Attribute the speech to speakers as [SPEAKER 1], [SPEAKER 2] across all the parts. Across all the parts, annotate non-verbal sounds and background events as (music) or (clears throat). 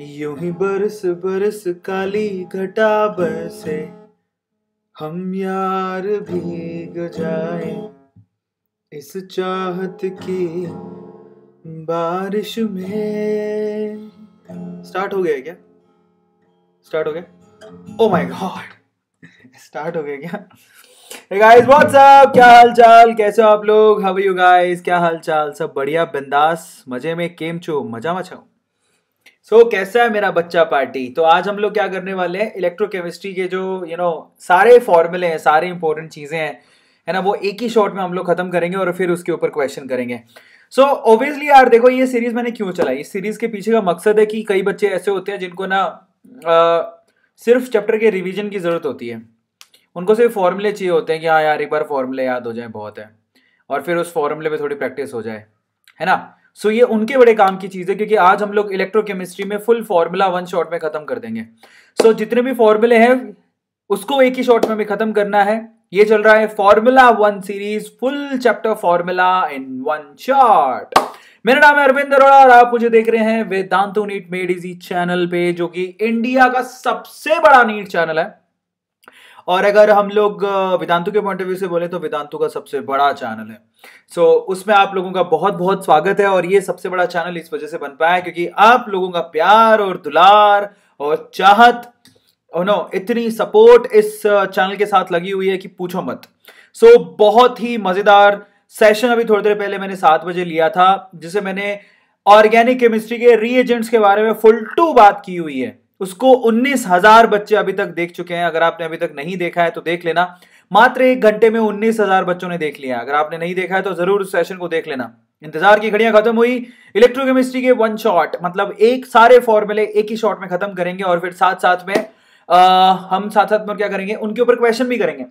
[SPEAKER 1] यूं ही बरस बरस काली घटा बरसे हम यार भीग जाए इस चाहत की बारिश में स्टार्ट हो गया क्या स्टार्ट हो गया ओ माय गॉड स्टार्ट हो गया क्या hey guys, what's up? क्या हाल चाल कैसे हो आप लोग हाउ यू गाइस क्या हाल चाल सब बढ़िया बिंदास मजे में केम चो मजा मचाओ सो so, कैसा है मेरा बच्चा पार्टी तो आज हम लोग क्या करने वाले हैं इलेक्ट्रोकेमिस्ट्री के जो यू you नो know, सारे फॉर्मूले हैं सारे इंपॉर्टेंट चीज़ें हैं है ना वो एक ही शॉट में हम लोग खत्म करेंगे और फिर उसके ऊपर क्वेश्चन करेंगे सो so, ऑब्वियसली यार देखो ये सीरीज मैंने क्यों चलाई इस सीरीज के पीछे का मकसद है कि कई बच्चे ऐसे होते हैं जिनको ना आ, सिर्फ चैप्टर के रिविजन की जरूरत होती है उनको सिर्फ फॉर्मूले चाहिए होते हैं कि हाँ यार एक बार फॉर्मूले याद हो जाए बहुत है और फिर उस फॉर्मूले पे थोड़ी प्रैक्टिस हो जाए है ना सो so, ये उनके बड़े काम की चीज़ है क्योंकि आज हम लोग इलेक्ट्रोकेमिस्ट्री में फुल फॉर्मूला वन शॉट में खत्म कर देंगे सो so, जितने भी फॉर्मूले हैं उसको एक ही शॉट में भी खत्म करना है ये चल रहा है formula one series full chapter formula in one shot मेरा नाम है अरविंद अरोड़ा और आप मुझे देख रहे हैं Vedantu NEET made easy channel पे जो कि इंडिया का सबसे बड़ा नीट चैनल है और अगर हम लोग वेदांतु के पॉइंट ऑफ व्यू से बोले तो वेदांतु का सबसे बड़ा चैनल है सो so, उसमें आप लोगों का बहुत बहुत स्वागत है और ये सबसे बड़ा चैनल इस वजह से बन पाया क्योंकि आप लोगों का प्यार और दुलार और चाहत और oh नो इतनी सपोर्ट इस चैनल के साथ लगी हुई है कि पूछो मत सो so, बहुत ही मजेदार सेशन अभी थोड़ी देर पहले मैंने सात बजे लिया था जिसे मैंने ऑर्गेनिक केमिस्ट्री के रीएजेंट्स के बारे में फुल टू बात की हुई है उसको उन्नीस हजार बच्चे अभी तक देख चुके हैं अगर आपने अभी तक नहीं देखा है तो देख लेना मात्र एक घंटे में उन्नीस हजार बच्चों ने देख लिया अगर आपने नहीं देखा है तो जरूर उस सेशन को देख लेना इंतजार की घड़ियां खत्म हुई इलेक्ट्रोकेमिस्ट्री के वन शॉट मतलब एक सारे फॉर्मूले एक ही शॉट में खत्म करेंगे और फिर साथ साथ में आ, हम साथ साथ में क्या करेंगे उनके ऊपर क्वेश्चन भी करेंगे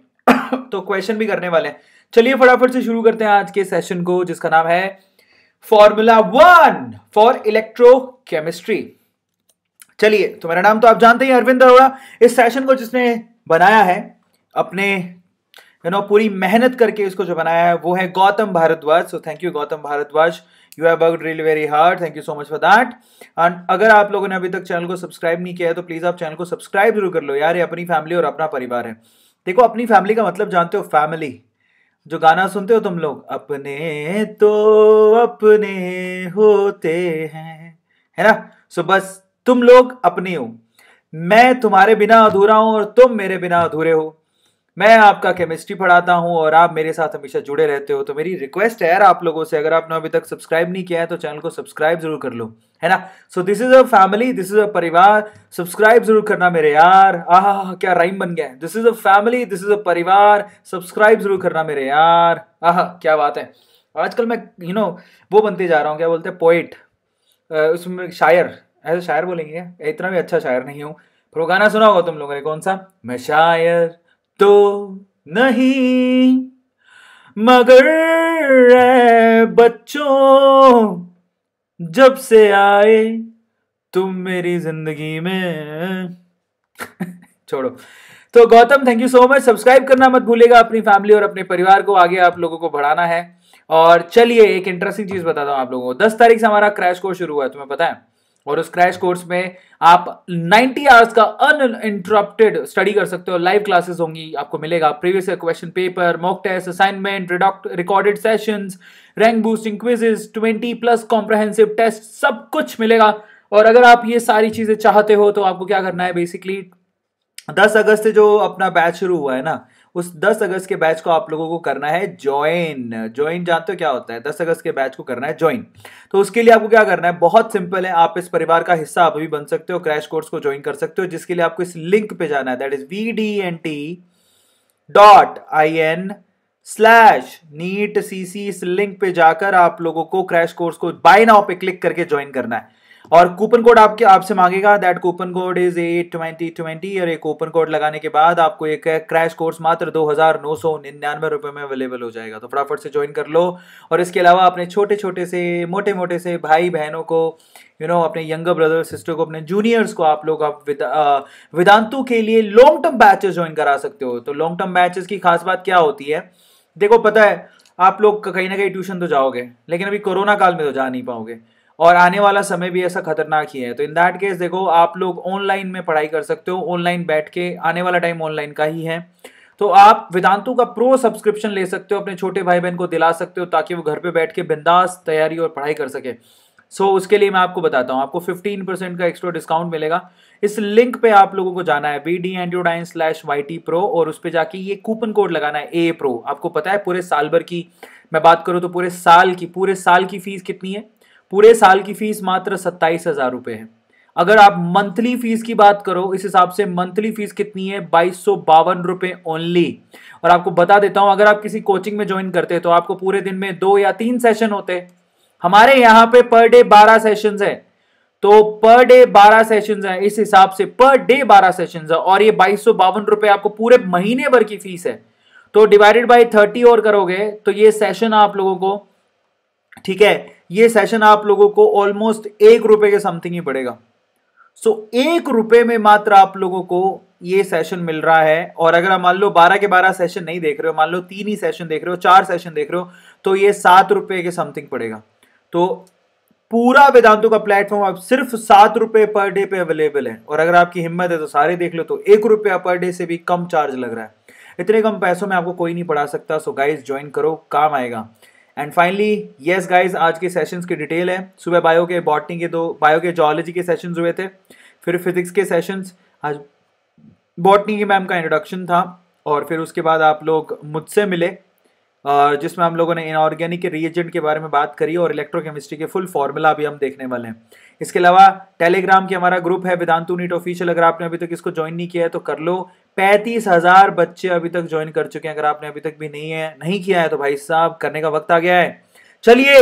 [SPEAKER 1] (coughs) तो क्वेश्चन भी करने वाले हैं चलिए फटाफट से शुरू करते हैं आज के सेशन को जिसका नाम है फॉर्मूला वन फॉर इलेक्ट्रोकेमिस्ट्री चलिए तो मेरा नाम तो आप जानते ही अरविंद अरोड़ा इस सेशन को जिसने बनाया है अपने यू नो पूरी मेहनत करके इसको जो बनाया है वो है Gautam Bhardwaj so thank you Gautam Bhardwaj you have work really very hard thank you so much for that and अगर आप लोगों ने अभी तक चैनल को सब्सक्राइब नहीं किया है तो प्लीज़ आप चैनल को सब्सक्राइब जरूर कर लो यार ये अपनी फैमिली और अपना परिवार है देखो अपनी फैमिली का मतलब जानते हो फैमिली जो गाना सुनते हो तुम लोग अपने तो अपने होते हैं है ना सो so, बस तुम लोग अपनी हो मैं तुम्हारे बिना अधूरा हूं और तुम मेरे बिना अधूरे हो मैं आपका केमिस्ट्री पढ़ाता हूं और आप मेरे साथ हमेशा जुड़े रहते हो तो मेरी रिक्वेस्ट है यार आप लोगों से अगर आपने अभी तक सब्सक्राइब नहीं किया है तो चैनल को सब्सक्राइब जरूर कर लो है ना so this is a family this is a परिवार सब्सक्राइब जरूर करना मेरे यार आह क्या राइम बन गया this is a family this is a परिवार सब्सक्राइब जरूर करना मेरे यार आह क्या बात है आजकल मैं यू you नो know, वो बनते जा रहा हूँ क्या बोलते हैं पोइट उसमें शायर ऐसे शायर बोलेंगे इतना भी अच्छा शायर नहीं हूँ पर वो गाना सुना होगा तुम लोगों ने कौन सा मैं शायर तो नहीं मगर बच्चों जब से आए तुम मेरी जिंदगी में (laughs) छोड़ो तो Gautam thank you so much subscribe करना मत भूलेगा अपनी फैमिली और अपने परिवार को आगे आप लोगों को बढ़ाना है और चलिए एक इंटरेस्टिंग चीज बताता हूँ आप लोगों को दस तारीख से हमारा क्रैश कोर्स शुरू हुआ है तुम्हें पता है और उस क्रैश कोर्स में आप 90 आवर्स का अन इंटरप्टेड स्टडी कर सकते हो लाइव क्लासेस होंगी आपको मिलेगा previous question paper mock test assignment recorded sessions rank boosting quizzes 20 plus comprehensive test सब कुछ मिलेगा और अगर आप ये सारी चीज़ें चाहते हो तो आपको क्या करना है बेसिकली दस अगस्त से जो अपना बैच शुरू हुआ है ना उस 10 अगस्त के बैच को आप लोगों को करना है ज्वाइन ज्वाइन जानते हो क्या होता है 10 अगस्त के बैच को करना है ज्वाइन तो उसके लिए आपको क्या करना है बहुत सिंपल है आप इस परिवार का हिस्सा अभी बन सकते हो क्रैश कोर्स को ज्वाइन कर सकते हो जिसके लिए आपको इस लिंक पे जाना है that is V D N T dot I N slash NEET C C इस लिंक पे जाकर आप लोगों को क्रैश कोर्स को बाय नाउ पे क्लिक करके ज्वाइन करना है और कूपन कोड आपके आपसे मांगेगा that coupon code is eight twenty twenty और कूपन कोड लगाने के बाद आपको एक क्रैश कोर्स मात्र दो हजार नौ सौ निन्यानवे रुपए में अवेलेबल हो जाएगा तो फटाफट से ज्वाइन कर लो और इसके अलावा अपने छोटे छोटे से मोटे मोटे से भाई बहनों को यू you नो know, अपने यंगर ब्रदर सिस्टर को अपने जूनियर्स को आप लोग आप वेदांतु के लिए लॉन्ग टर्म बैचेस ज्वाइन करा सकते हो तो लॉन्ग टर्म बैचेस की खास बात क्या होती है देखो पता है आप लोग कहीं ना कहीं ट्यूशन तो जाओगे लेकिन अभी कोरोना काल में तो जा नहीं पाओगे और आने वाला समय भी ऐसा खतरनाक ही है तो इन दैट केस देखो आप लोग ऑनलाइन में पढ़ाई कर सकते हो ऑनलाइन बैठ के आने वाला टाइम ऑनलाइन का ही है तो आप वेदांतु का प्रो सब्सक्रिप्शन ले सकते हो अपने छोटे भाई बहन को दिला सकते हो ताकि वो घर पे बैठ के बिंदास तैयारी और पढ़ाई कर सके सो so, उसके लिए मैं आपको बताता हूँ आपको 15 परसेंट का एक्स्ट्रा डिस्काउंट मिलेगा इस लिंक पे आप लोगों को जाना है B D nine slash Y T pro और उस पर जाके ये कूपन कोड लगाना है ए प्रो आपको पता है पूरे साल भर की मैं बात करूँ तो पूरे साल की पूरे साल की फीस कितनी है पूरे साल की फीस मात्र सत्ताईस हजार रुपए है अगर आप मंथली फीस की बात करो इस हिसाब से मंथली फीस कितनी है बाईस सौ बावन रुपए ओनली और आपको बता देता हूं अगर आप किसी कोचिंग में ज्वाइन करते हैं तो आपको पूरे दिन में दो या तीन सेशन होते हमारे यहाँ पे पर डे बारह सेशन है तो पर डे बारह सेशन है इस हिसाब से पर डे बारह सेशन है और ये बाईस सौ बावन रुपए आपको पूरे महीने भर की फीस है तो डिवाइडेड बाई थर्टी और करोगे तो ये सेशन आप लोगों को ठीक है ये सेशन आप लोगों को ऑलमोस्ट एक रुपए के समथिंग ही पड़ेगा सो so, एक रुपए में मात्र आप लोगों को ये सेशन मिल रहा है और अगर मान लो बारह के बारह सेशन नहीं देख रहे हो मान लो तीन ही सेशन देख रहे हो चार सेशन देख रहे हो तो ये सात रुपए के समथिंग पड़ेगा तो पूरा वेदांतों का प्लेटफॉर्म अब सिर्फ सात रुपए पर डे पे अवेलेबल है और अगर आपकी हिम्मत है तो सारे देख लो तो एक रुपया पर डे से भी कम चार्ज लग रहा है इतने कम पैसों में आपको कोई नहीं पढ़ा सकता सो गाइज ज्वाइन करो काम आएगा एंड फाइनली येस गाइज आज के सेशंस की डिटेल है सुबह बायो के बॉटनी के दो बायो के जोलॉजी के सेशंस हुए थे फिर फिजिक्स के सेशंस आज बॉटनी की मैम का इंट्रोडक्शन था और फिर उसके बाद आप लोग मुझसे मिले और जिसमें हम लोगों ने इनऑर्गेनिक के रिएजेंट के बारे में बात करी और इलेक्ट्रोकेमिस्ट्री के फुल फॉर्मूला भी हम देखने वाले हैं इसके अलावा टेलीग्राम के हमारा ग्रुप है वेदांतु नीट ऑफिशियल अगर आपने अभी तक तो इसको ज्वाइन नहीं किया है तो कर लो पैंतीस हजार बच्चे अभी तक ज्वाइन कर चुके हैं अगर आपने अभी तक भी नहीं है नहीं किया है तो भाई साहब करने का वक्त आ गया है चलिए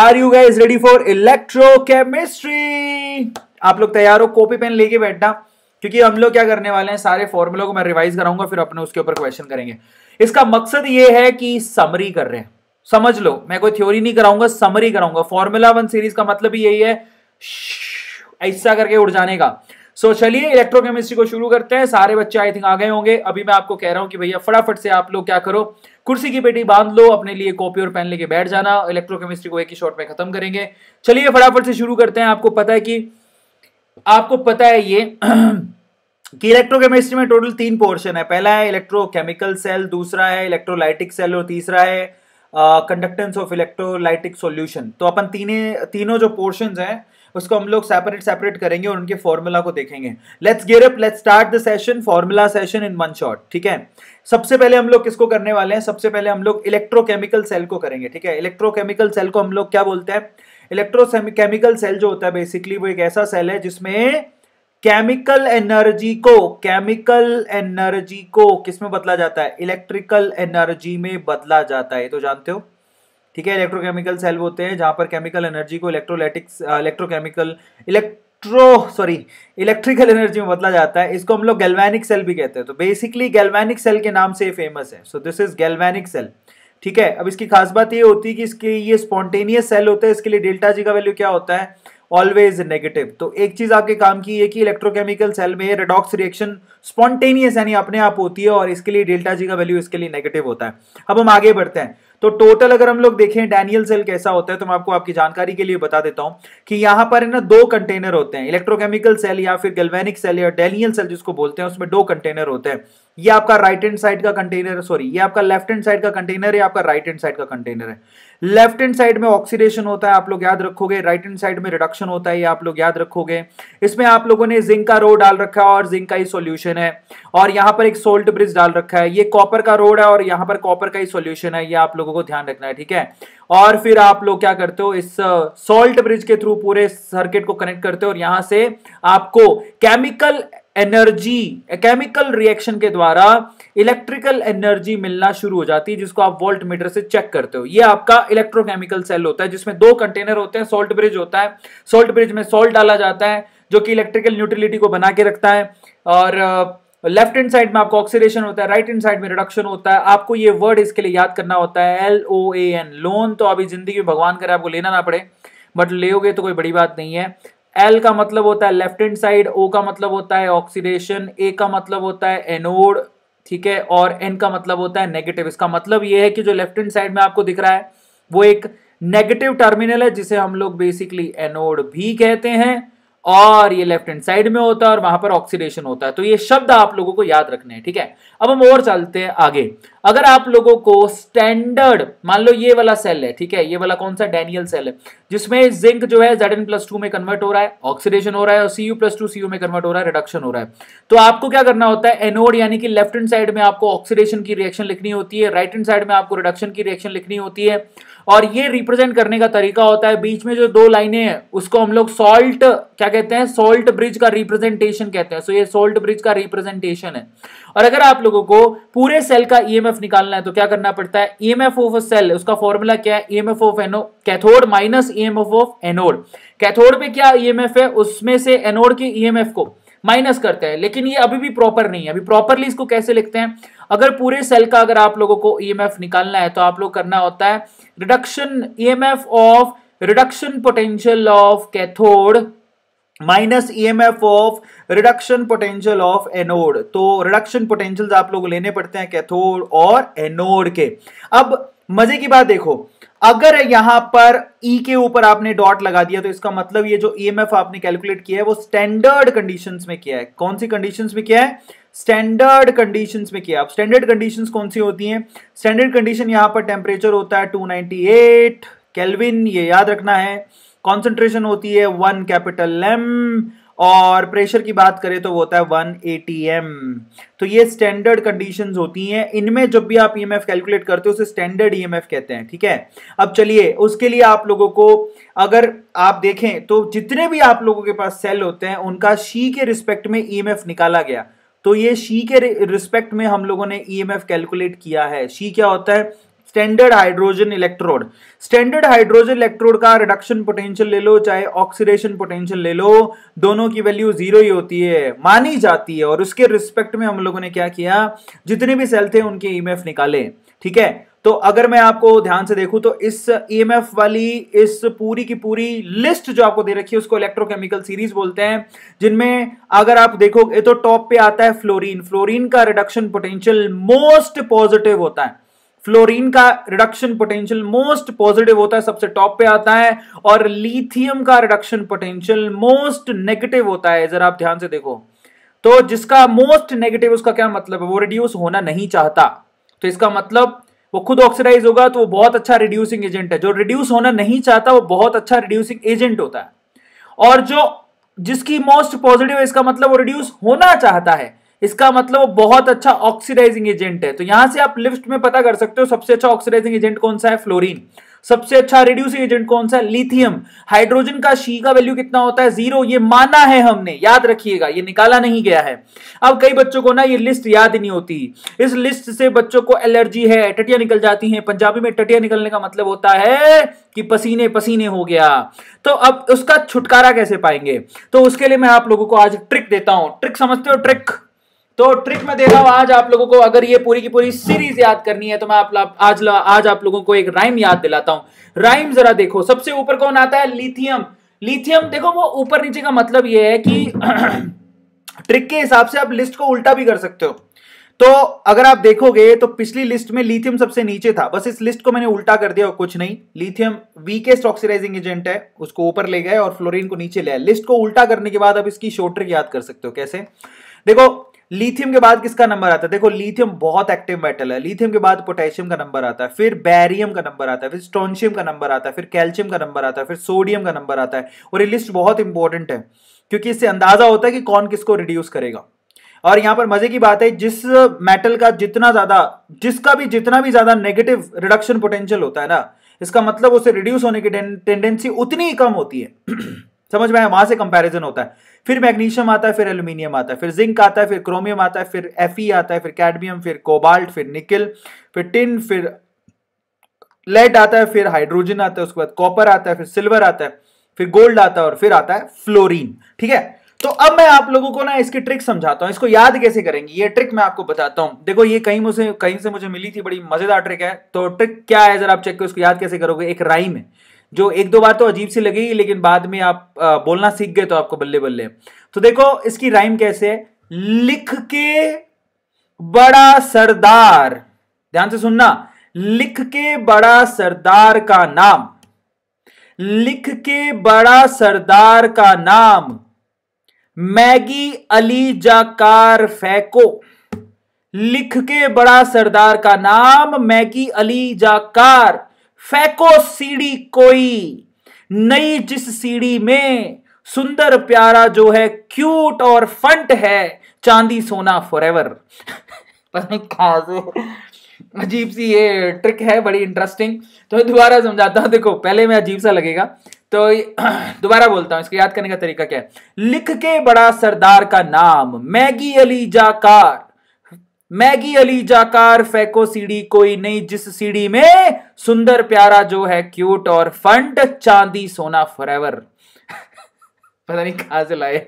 [SPEAKER 1] are you guys ready for electrochemistry आप लोग तैयार हो कॉपी पेन लेके बैठना क्योंकि हम लोग क्या करने वाले हैं सारे फॉर्मुलों को मैं रिवाइज कराऊंगा फिर अपने उसके ऊपर क्वेश्चन करेंगे इसका मकसद ये है कि समरी कर रहे हैं समझ लो मैं कोई थ्योरी नहीं कराऊंगा समरी कराऊंगा फॉर्मूला वन सीरीज का मतलब यही है ऐसा करके उड़ जाने का सो so, चलिए इलेक्ट्रोकेमिस्ट्री को शुरू करते हैं सारे बच्चे आई थिंक आ गए होंगे अभी मैं आपको कह रहा हूँ कि भैया फटाफट से आप लोग क्या करो कुर्सी की पेटी बांध लो अपने लिए कॉपी और पेन लेके बैठ जाना इलेक्ट्रोकेमिस्ट्री को एक ही शॉर्ट में खत्म करेंगे चलिए फटाफट से शुरू करते हैं आपको पता है कि आपको पता है ये (clears throat) कि इलेक्ट्रोकेमिस्ट्री में टोटल तीन पोर्शन है पहला है इलेक्ट्रोकेमिकल सेल दूसरा है इलेक्ट्रोलाइटिक सेल और तीसरा है कंडक्टेंस ऑफ इलेक्ट्रोलाइटिक सॉल्यूशन तो अपन तीन तीनों जो पोर्शंस हैं उसको हम लोग सेपरेट सेपरेट करेंगे और उनके फॉर्मूला को देखेंगे let's get up let's start the session formula session in one shot ठीक है सबसे पहले हम लोग किसको करने वाले हैं सबसे पहले हम लोग इलेक्ट्रोकेमिकल सेल को करेंगे ठीक है इलेक्ट्रोकेमिकल सेल को हम लोग क्या बोलते हैं इलेक्ट्रोकेमिकल सेल जो होता है बेसिकली वो एक ऐसा सेल है जिसमें केमिकल एनर्जी को केमिकल एनर्जी को किसमें बदला जाता है इलेक्ट्रिकल एनर्जी में बदला जाता है तो जानते हो ठीक है इलेक्ट्रोकेमिकल सेल होते हैं जहां पर केमिकल एनर्जी को electrolytics electrochemical electro sorry electrical energy में बदला जाता है इसको हम लोग गैल्वेनिक सेल भी कहते हैं तो बेसिकली गैल्वेनिक सेल के नाम से फेमस है so this is galvanic cell ठीक है अब इसकी खास बात ये होती है कि इसके ये स्पॉन्टेनियस सेल होते हैं इसके लिए डेल्टा जी का वैल्यू क्या होता है ऑलवेज नेगेटिव तो एक चीज आपके काम की है कि इलेक्ट्रोकेमिकल सेल में रेडॉक्स रिएक्शन स्पॉन्टेनियस यानी अपने आप होती है और इसके लिए डेल्टा जी का वैल्यू इसके लिए नेगेटिव होता है अब हम आगे बढ़ते हैं तो टोटल अगर हम लोग देखें डैनियल सेल कैसा होता है तो मैं आपको आपकी जानकारी के लिए बता देता हूं कि यहां पर है ना दो कंटेनर होते हैं इलेक्ट्रोकेमिकल सेल या फिर गेलवेनिक सेल या डैनियल सेल जिसको बोलते हैं उसमें दो कंटेनर होते हैं ये आपका राइट हैंड साइड का कंटेनर सॉरी ये आपका लेफ्ट हैंड साइड का कंटेनर है आपका राइट हैंड साइड का कंटेनर है लेफ्ट हैंड साइड में ऑक्सीडेशन होता है आप लोग याद रखोगे राइट हैंड साइड में रिडक्शन होता है ये आप लोग याद रखोगे इसमें आप लोगों ने जिंक का रो डाल रखा है और जिंक का ही सोल्यूशन है और यहाँ पर एक सोल्ट ब्रिज डाल रखा है ये कॉपर का रोड है और यहाँ पर कॉपर का ही सोल्यूशन है ये आप लोगों को ध्यान रखना है ठीक है और फिर आप लोग क्या करते हो इस सोल्ट ब्रिज के थ्रू पूरे सर्किट को कनेक्ट करते हो और यहां से आपको केमिकल एनर्जी केमिकल रिएक्शन के द्वारा इलेक्ट्रिकल एनर्जी मिलना शुरू हो जाती है जिसको आप वोल्ट मीटर से चेक करते हो ये आपका इलेक्ट्रोकेमिकल सेल होता है जिसमें दो कंटेनर होते हैं सोल्ट ब्रिज होता है सोल्ट ब्रिज में सोल्ट डाला जाता है जो कि इलेक्ट्रिकल न्यूट्रिलिटी को बना के रखता है और लेफ्ट हैंड साइड में आपको ऑक्सीडेशन होता है राइट हैंड साइड में रिडक्शन होता है आपको ये वर्ड इसके लिए याद करना होता है L O A N loan तो अभी जिंदगी में भगवान करे आपको लेना ना पड़े बट लेोगे तो कोई बड़ी बात नहीं है एल का मतलब होता है लेफ्ट हैंड साइड ओ का मतलब होता है ऑक्सीडेशन ए का मतलब होता है एनोड ठीक है और एन का मतलब होता है नेगेटिव इसका मतलब यह है कि जो लेफ्ट हैंड साइड में आपको दिख रहा है वो एक नेगेटिव टर्मिनल है जिसे हम लोग बेसिकली एनोड भी कहते हैं और ये लेफ्ट हैंड साइड में होता है और वहां पर ऑक्सीडेशन होता है तो ये शब्द आप लोगों को याद रखने हैं ठीक है अब हम और चलते हैं आगे अगर आप लोगों को स्टैंडर्ड मान लो ये वाला सेल है ठीक है ये वाला कौन सा डेनियल सेल है जिसमें जिंक जो है जेड एन प्लस टू में कन्वर्ट हो रहा है ऑक्सीडेशन हो रहा है और C U plus two C U में कन्वर्ट हो रहा है रिडक्शन हो रहा है तो आपको क्या करना होता है एनोड यानी कि लेफ्ट हैंड साइड में आपको ऑक्सीडेशन की रिएक्शन लिखनी होती है राइट हैंड साइड में आपको रिडक्शन की रिएक्शन लिखनी होती है और ये रिप्रेजेंट करने का तरीका होता है बीच में जो दो लाइनें हैं उसको हम लोग सॉल्ट क्या कहते हैं सॉल्ट ब्रिज का रिप्रेजेंटेशन कहते हैं सो ये सॉल्ट ब्रिज का रिप्रेजेंटेशन है और अगर आप लोगों को पूरे सेल का ईएमएफ निकालना है तो क्या करना पड़ता है ईएमएफ ऑफ सेल उसका फॉर्मूला क्या है EMF of anode cathode minus EMF of anode cathode पे क्या ईएमएफ है उसमें से एनोड के ईएमएफ को माइनस करते हैं लेकिन ये अभी भी प्रॉपर नहीं है अभी प्रॉपरली इसको कैसे लिखते हैं अगर पूरे सेल का अगर आप लोगों को ईएमएफ निकालना है तो आप लोग करना होता है reduction EMF of reduction potential of cathode minus E M F of reduction potential of anode तो रिडक्शन पोटेंशियल आप लोग लेने पड़ते हैं कैथोड और एनोड के अब मजे की बात देखो अगर यहां पर ई e के ऊपर आपने डॉट लगा दिया तो इसका मतलब ये जो ई e आपने कैलकुलेट किया है वो स्टैंडर्ड कंडीशंस में किया है कौन सी कंडीशंस में किया है स्टैंडर्ड कंडीशंस में किया आप स्टैंडर्ड कंडीशंस कौन सी होती हैं स्टैंडर्ड कंडीशन यहां पर टेम्परेचर होता है 298 केल्विन ये याद रखना है कॉन्सेंट्रेशन होती है वन कैपिटल एम और प्रेशर की बात करें तो वो होता है वन ए तो ये स्टैंडर्ड कंडीशंस होती हैं इनमें जब भी आप ईएमएफ e कैलकुलेट करते हो उसे स्टैंडर्ड ईएमएफ e कहते हैं ठीक है अब चलिए उसके लिए आप लोगों को अगर आप देखें तो जितने भी आप लोगों के पास सेल होते हैं उनका शी के रिस्पेक्ट में ई e निकाला गया तो ये शी के रिस्पेक्ट में हम लोगों ने ई कैलकुलेट किया है शी क्या होता है standard hydrogen electrode standard hydrogen electrode का रिडक्शन पोटेंशियल ले लो चाहे ऑक्सीडेशन पोटेंशियल ले लो दोनों की वैल्यू जीरो ही होती है मानी जाती है और उसके रिस्पेक्ट में हम लोगों ने क्या किया जितने भी सेल थे उनके ईएमएफ e निकाले ठीक है तो अगर मैं आपको ध्यान से देखूं तो इस ईएमएफ e वाली इस पूरी की पूरी लिस्ट जो आपको दे रखी है उसको इलेक्ट्रोकेमिकल सीरीज बोलते हैं जिनमें अगर आप देखोगे तो टॉप पे आता है फ्लोरीन फ्लोरीन का रिडक्शन पोटेंशियल मोस्ट पॉजिटिव होता है फ्लोरीन का रिडक्शन पोटेंशियल मोस्ट पॉजिटिव होता है सबसे टॉप पे आता है और लिथियम का रिडक्शन पोटेंशियल मोस्ट नेगेटिव होता है जरा आप ध्यान से देखो तो जिसका मोस्ट नेगेटिव उसका क्या मतलब है वो रिड्यूस होना नहीं चाहता तो इसका मतलब वो खुद ऑक्सीडाइज होगा तो वो बहुत अच्छा रिड्यूसिंग एजेंट है जो रिड्यूस होना नहीं चाहता वो बहुत अच्छा रिड्यूसिंग एजेंट होता है और जो जिसकी मोस्ट पॉजिटिव है इसका मतलब वो रिड्यूस होना चाहता है इसका मतलब वो बहुत अच्छा ऑक्सीडाइजिंग एजेंट है तो यहां से आप लिस्ट में पता कर सकते हो सबसे अच्छा ऑक्सीडाइजिंग एजेंट कौन सा है फ्लोरीन सबसे अच्छा रिड्यूसिंग एजेंट कौन सा है लिथियम हाइड्रोजन का शी का वैल्यू कितना होता है जीरो ये माना है हमने याद रखिएगा ये निकाला नहीं गया है अब कई बच्चों को ना ये लिस्ट याद नहीं होती इस लिस्ट से बच्चों को एलर्जी है टटिया निकल जाती है पंजाबी में टटिया निकलने का मतलब होता है कि पसीने पसीने हो गया तो अब उसका छुटकारा कैसे पाएंगे तो उसके लिए मैं आप लोगों को आज ट्रिक देता हूं ट्रिक समझते हो ट्रिक तो ट्रिक मैं दे रहा हूं आज आप लोगों को अगर ये पूरी की पूरी सीरीज याद करनी है तो मैं आप आज आज आप लोगों को एक राइम याद दिलाता हूं राइम जरा देखो सबसे ऊपर कौन आता है लिथियम लिथियम देखो वो ऊपर नीचे का मतलब ये है कि ट्रिक (clears throat) के हिसाब से आप लिस्ट को उल्टा भी कर सकते हो तो अगर आप देखोगे तो पिछली लिस्ट में लिथियम सबसे नीचे था बस इस लिस्ट को मैंने उल्टा कर दिया और कुछ नहीं लिथियम वीकेस्ट ऑक्सीडाइजिंग एजेंट है उसको ऊपर ले गए और फ्लोरीन को नीचे ले आए लिस्ट को उल्टा करने के बाद आप इसकी शोर्ट्रिक ट्रिक याद कर सकते हो कैसे देखो लिथियम के बाद किसका नंबर आता है देखो लिथियम बहुत एक्टिव मेटल है लिथियम के बाद पोटेशियम का नंबर आता है फिर बैरियम का नंबर आता है फिर स्टोनशियम का नंबर आता है फिर कैल्शियम का नंबर आता है फिर सोडियम का नंबर आता है और ये लिस्ट बहुत इंपॉर्टेंट है क्योंकि इससे अंदाजा होता है कि कौन किसको रिड्यूस करेगा और यहां पर मजे की बात है जिस मेटल का जितना ज्यादा जिसका भी जितना भी ज्यादा नेगेटिव रिडक्शन पोटेंशियल होता है ना इसका मतलब उसे रिड्यूस होने की टेंडेंसी उतनी ही कम होती है समझ में आए वहां से कंपैरिजन होता है फिर मैग्नीशियम आता है फिर एल्यूमिनियम आता है फिर जिंक आता है फिर क्रोमियम आता है फिर एफ आता है फिर कैडमियम फिर कोबाल्ट फिर निकिल फिर टिन फिर लेड आता है फिर हाइड्रोजन आता है उसके बाद कॉपर आता है फिर सिल्वर आता है फिर गोल्ड आता है और फिर आता है फ्लोरीन ठीक है तो अब मैं आप लोगों को ना इसकी ट्रिक समझाता हूं इसको याद कैसे करेंगे ये ट्रिक मैं आपको बताता हूं देखो ये कहीं मुझे कहीं से मुझे मिली थी बड़ी मजेदार ट्रिक है तो ट्रिक क्या है जरा आप चेक करो इसको याद कैसे करोगे एक राइम है जो एक दो बार तो अजीब सी लगेगी लेकिन बाद में आप बोलना सीख गए तो आपको बल्ले बल्ले तो देखो इसकी राइम कैसे है लिख के बड़ा सरदार ध्यान से सुनना लिख के बड़ा सरदार का नाम लिख के बड़ा सरदार का नाम मैगी अली जाकार फैको लिख के बड़ा सरदार का नाम मैगी अली जाकार फेंको सीढ़ी कोई नई जिस सीढ़ी में सुंदर प्यारा जो है क्यूट और फंट है चांदी सोना फॉर एवर (laughs) अजीब सी ये ट्रिक है बड़ी इंटरेस्टिंग तो मैं दोबारा समझाता हूं देखो पहले में अजीब सा लगेगा तो (clears throat) दोबारा बोलता हूं इसको याद करने का तरीका क्या है लिख के बड़ा सरदार का नाम मैगी अली जाकार मैगी अली जाकार फेको सीढ़ी कोई नहीं जिस सीढ़ी में सुंदर प्यारा जो है क्यूट और फंड चांदी सोना एवर (laughs) पता नहीं कहां से लाए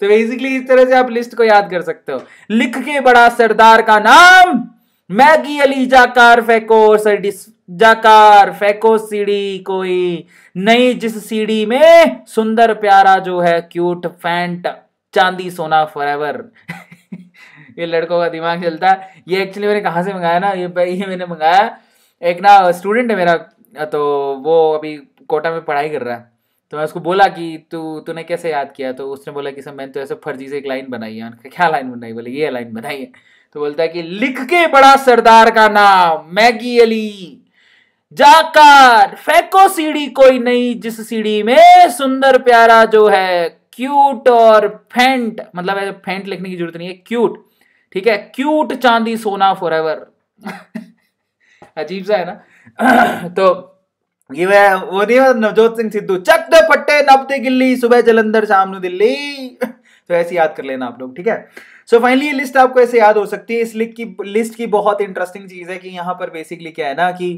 [SPEAKER 1] तो बेसिकली इस तरह से आप लिस्ट को याद कर सकते हो लिख के बड़ा सरदार का नाम मैगी अली जाकार फेको फेंको जाकार फेको सीढ़ी कोई नई जिस सीढ़ी में सुंदर प्यारा जो है क्यूट फैंट चांदी सोना एवर (laughs) ये लड़कों का दिमाग चलता है ये एक्चुअली मैंने कहाँ से मंगाया ना ये ये मैंने मंगाया एक ना स्टूडेंट है मेरा तो वो अभी कोटा में पढ़ाई कर रहा है तो मैं उसको बोला कि तू तूने कैसे याद किया तो उसने बोला कि सर मैंने तो ऐसे फर्जी से एक लाइन बनाई है उनका क्या लाइन बनाई बोले ये लाइन बनाई है तो बोलता है कि लिख के बड़ा सरदार का नाम मैगी अली जाकर फेंको सीढ़ी कोई नहीं जिस सीढ़ी में सुंदर प्यारा जो है क्यूट और फेंट मतलब फेंट लिखने की जरूरत नहीं है क्यूट ठीक है क्यूट चांदी सोना फॉर एवर (laughs) अजीब सा है ना (clears throat) तो ये वह वो नहीं नवजोत सिंह सिद्धू चक दे पट्टे दे गिल्ली सुबह जलंधर शाम दिल्ली (laughs) तो ऐसे याद कर लेना आप लोग ठीक है सो so फाइनली ये लिस्ट आपको ऐसे याद हो सकती है इस लिस्ट की लिस्ट की बहुत इंटरेस्टिंग चीज़ है कि यहाँ पर बेसिकली क्या है ना कि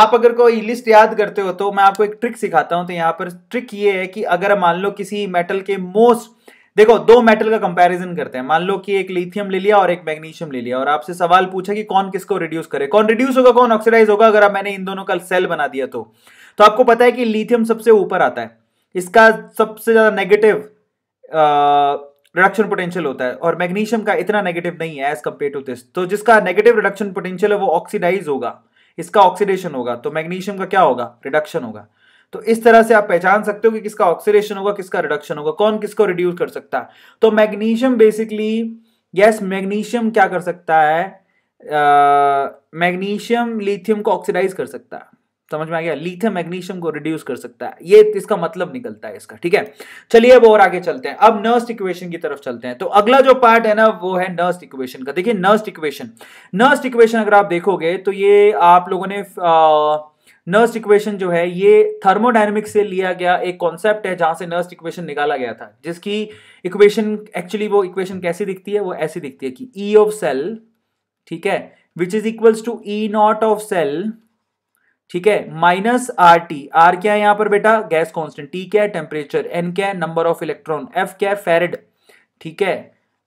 [SPEAKER 1] आप अगर कोई लिस्ट याद करते हो तो मैं आपको एक ट्रिक सिखाता हूँ तो यहाँ पर ट्रिक ये है कि अगर मान लो किसी मेटल के मोस्ट देखो दो मेटल का कंपैरिजन करते हैं मान लो कि एक लिथियम ले लिया और एक मैग्नीशियम ले लिया और आपसे सवाल पूछा कि कौन किसको रिड्यूस करे कौन रिड्यूस होगा कौन ऑक्सीडाइज होगा अगर आप मैंने इन दोनों का सेल बना दिया तो तो आपको पता है कि लिथियम सबसे ऊपर आता है इसका सबसे ज्यादा नेगेटिव रिडक्शन पोटेंशियल होता है और मैग्नीशियम का इतना नेगेटिव नहीं है एज कंपेयर टू दिस तो जिसका नेगेटिव रिडक्शन पोटेंशियल है वो ऑक्सीडाइज होगा इसका ऑक्सीडेशन होगा तो मैग्नीशियम का क्या होगा रिडक्शन होगा तो इस तरह से आप पहचान सकते हो कि किसका ऑक्सीडेशन होगा किसका रिडक्शन होगा कौन किसको रिड्यूस कर सकता है तो मैग्नीशियम बेसिकली यस मैग्नीशियम क्या कर सकता है मैग्नीशियम लिथियम को ऑक्सीडाइज कर सकता है समझ में आ गया लिथियम मैग्नीशियम को रिड्यूस कर सकता है ये इसका मतलब निकलता है इसका ठीक है चलिए अब और आगे चलते हैं अब नर्स्ट इक्वेशन की तरफ चलते हैं तो अगला जो पार्ट है ना वो है नर्स्ट इक्वेशन का देखिए नर्स्ट इक्वेशन नर्स्ट इक्वेशन अगर आप देखोगे तो ये आप लोगों ने आ, नर्स इक्वेशन जो है ये थर्मोडाइनमिक्स से लिया गया एक कॉन्सेप्ट है जहां से नर्स इक्वेशन निकाला गया था जिसकी इक्वेशन एक्चुअली वो इक्वेशन कैसी दिखती है वो ऐसी दिखती है कि ई ऑफ सेल ठीक है which is equals to E not of cell ठीक है माइनस आर टी आर क्या है यहां पर बेटा गैस कॉन्स्टेंट टी क्या है टेम्परेचर एन क्या है नंबर ऑफ इलेक्ट्रॉन एफ क्या है फेरेड ठीक है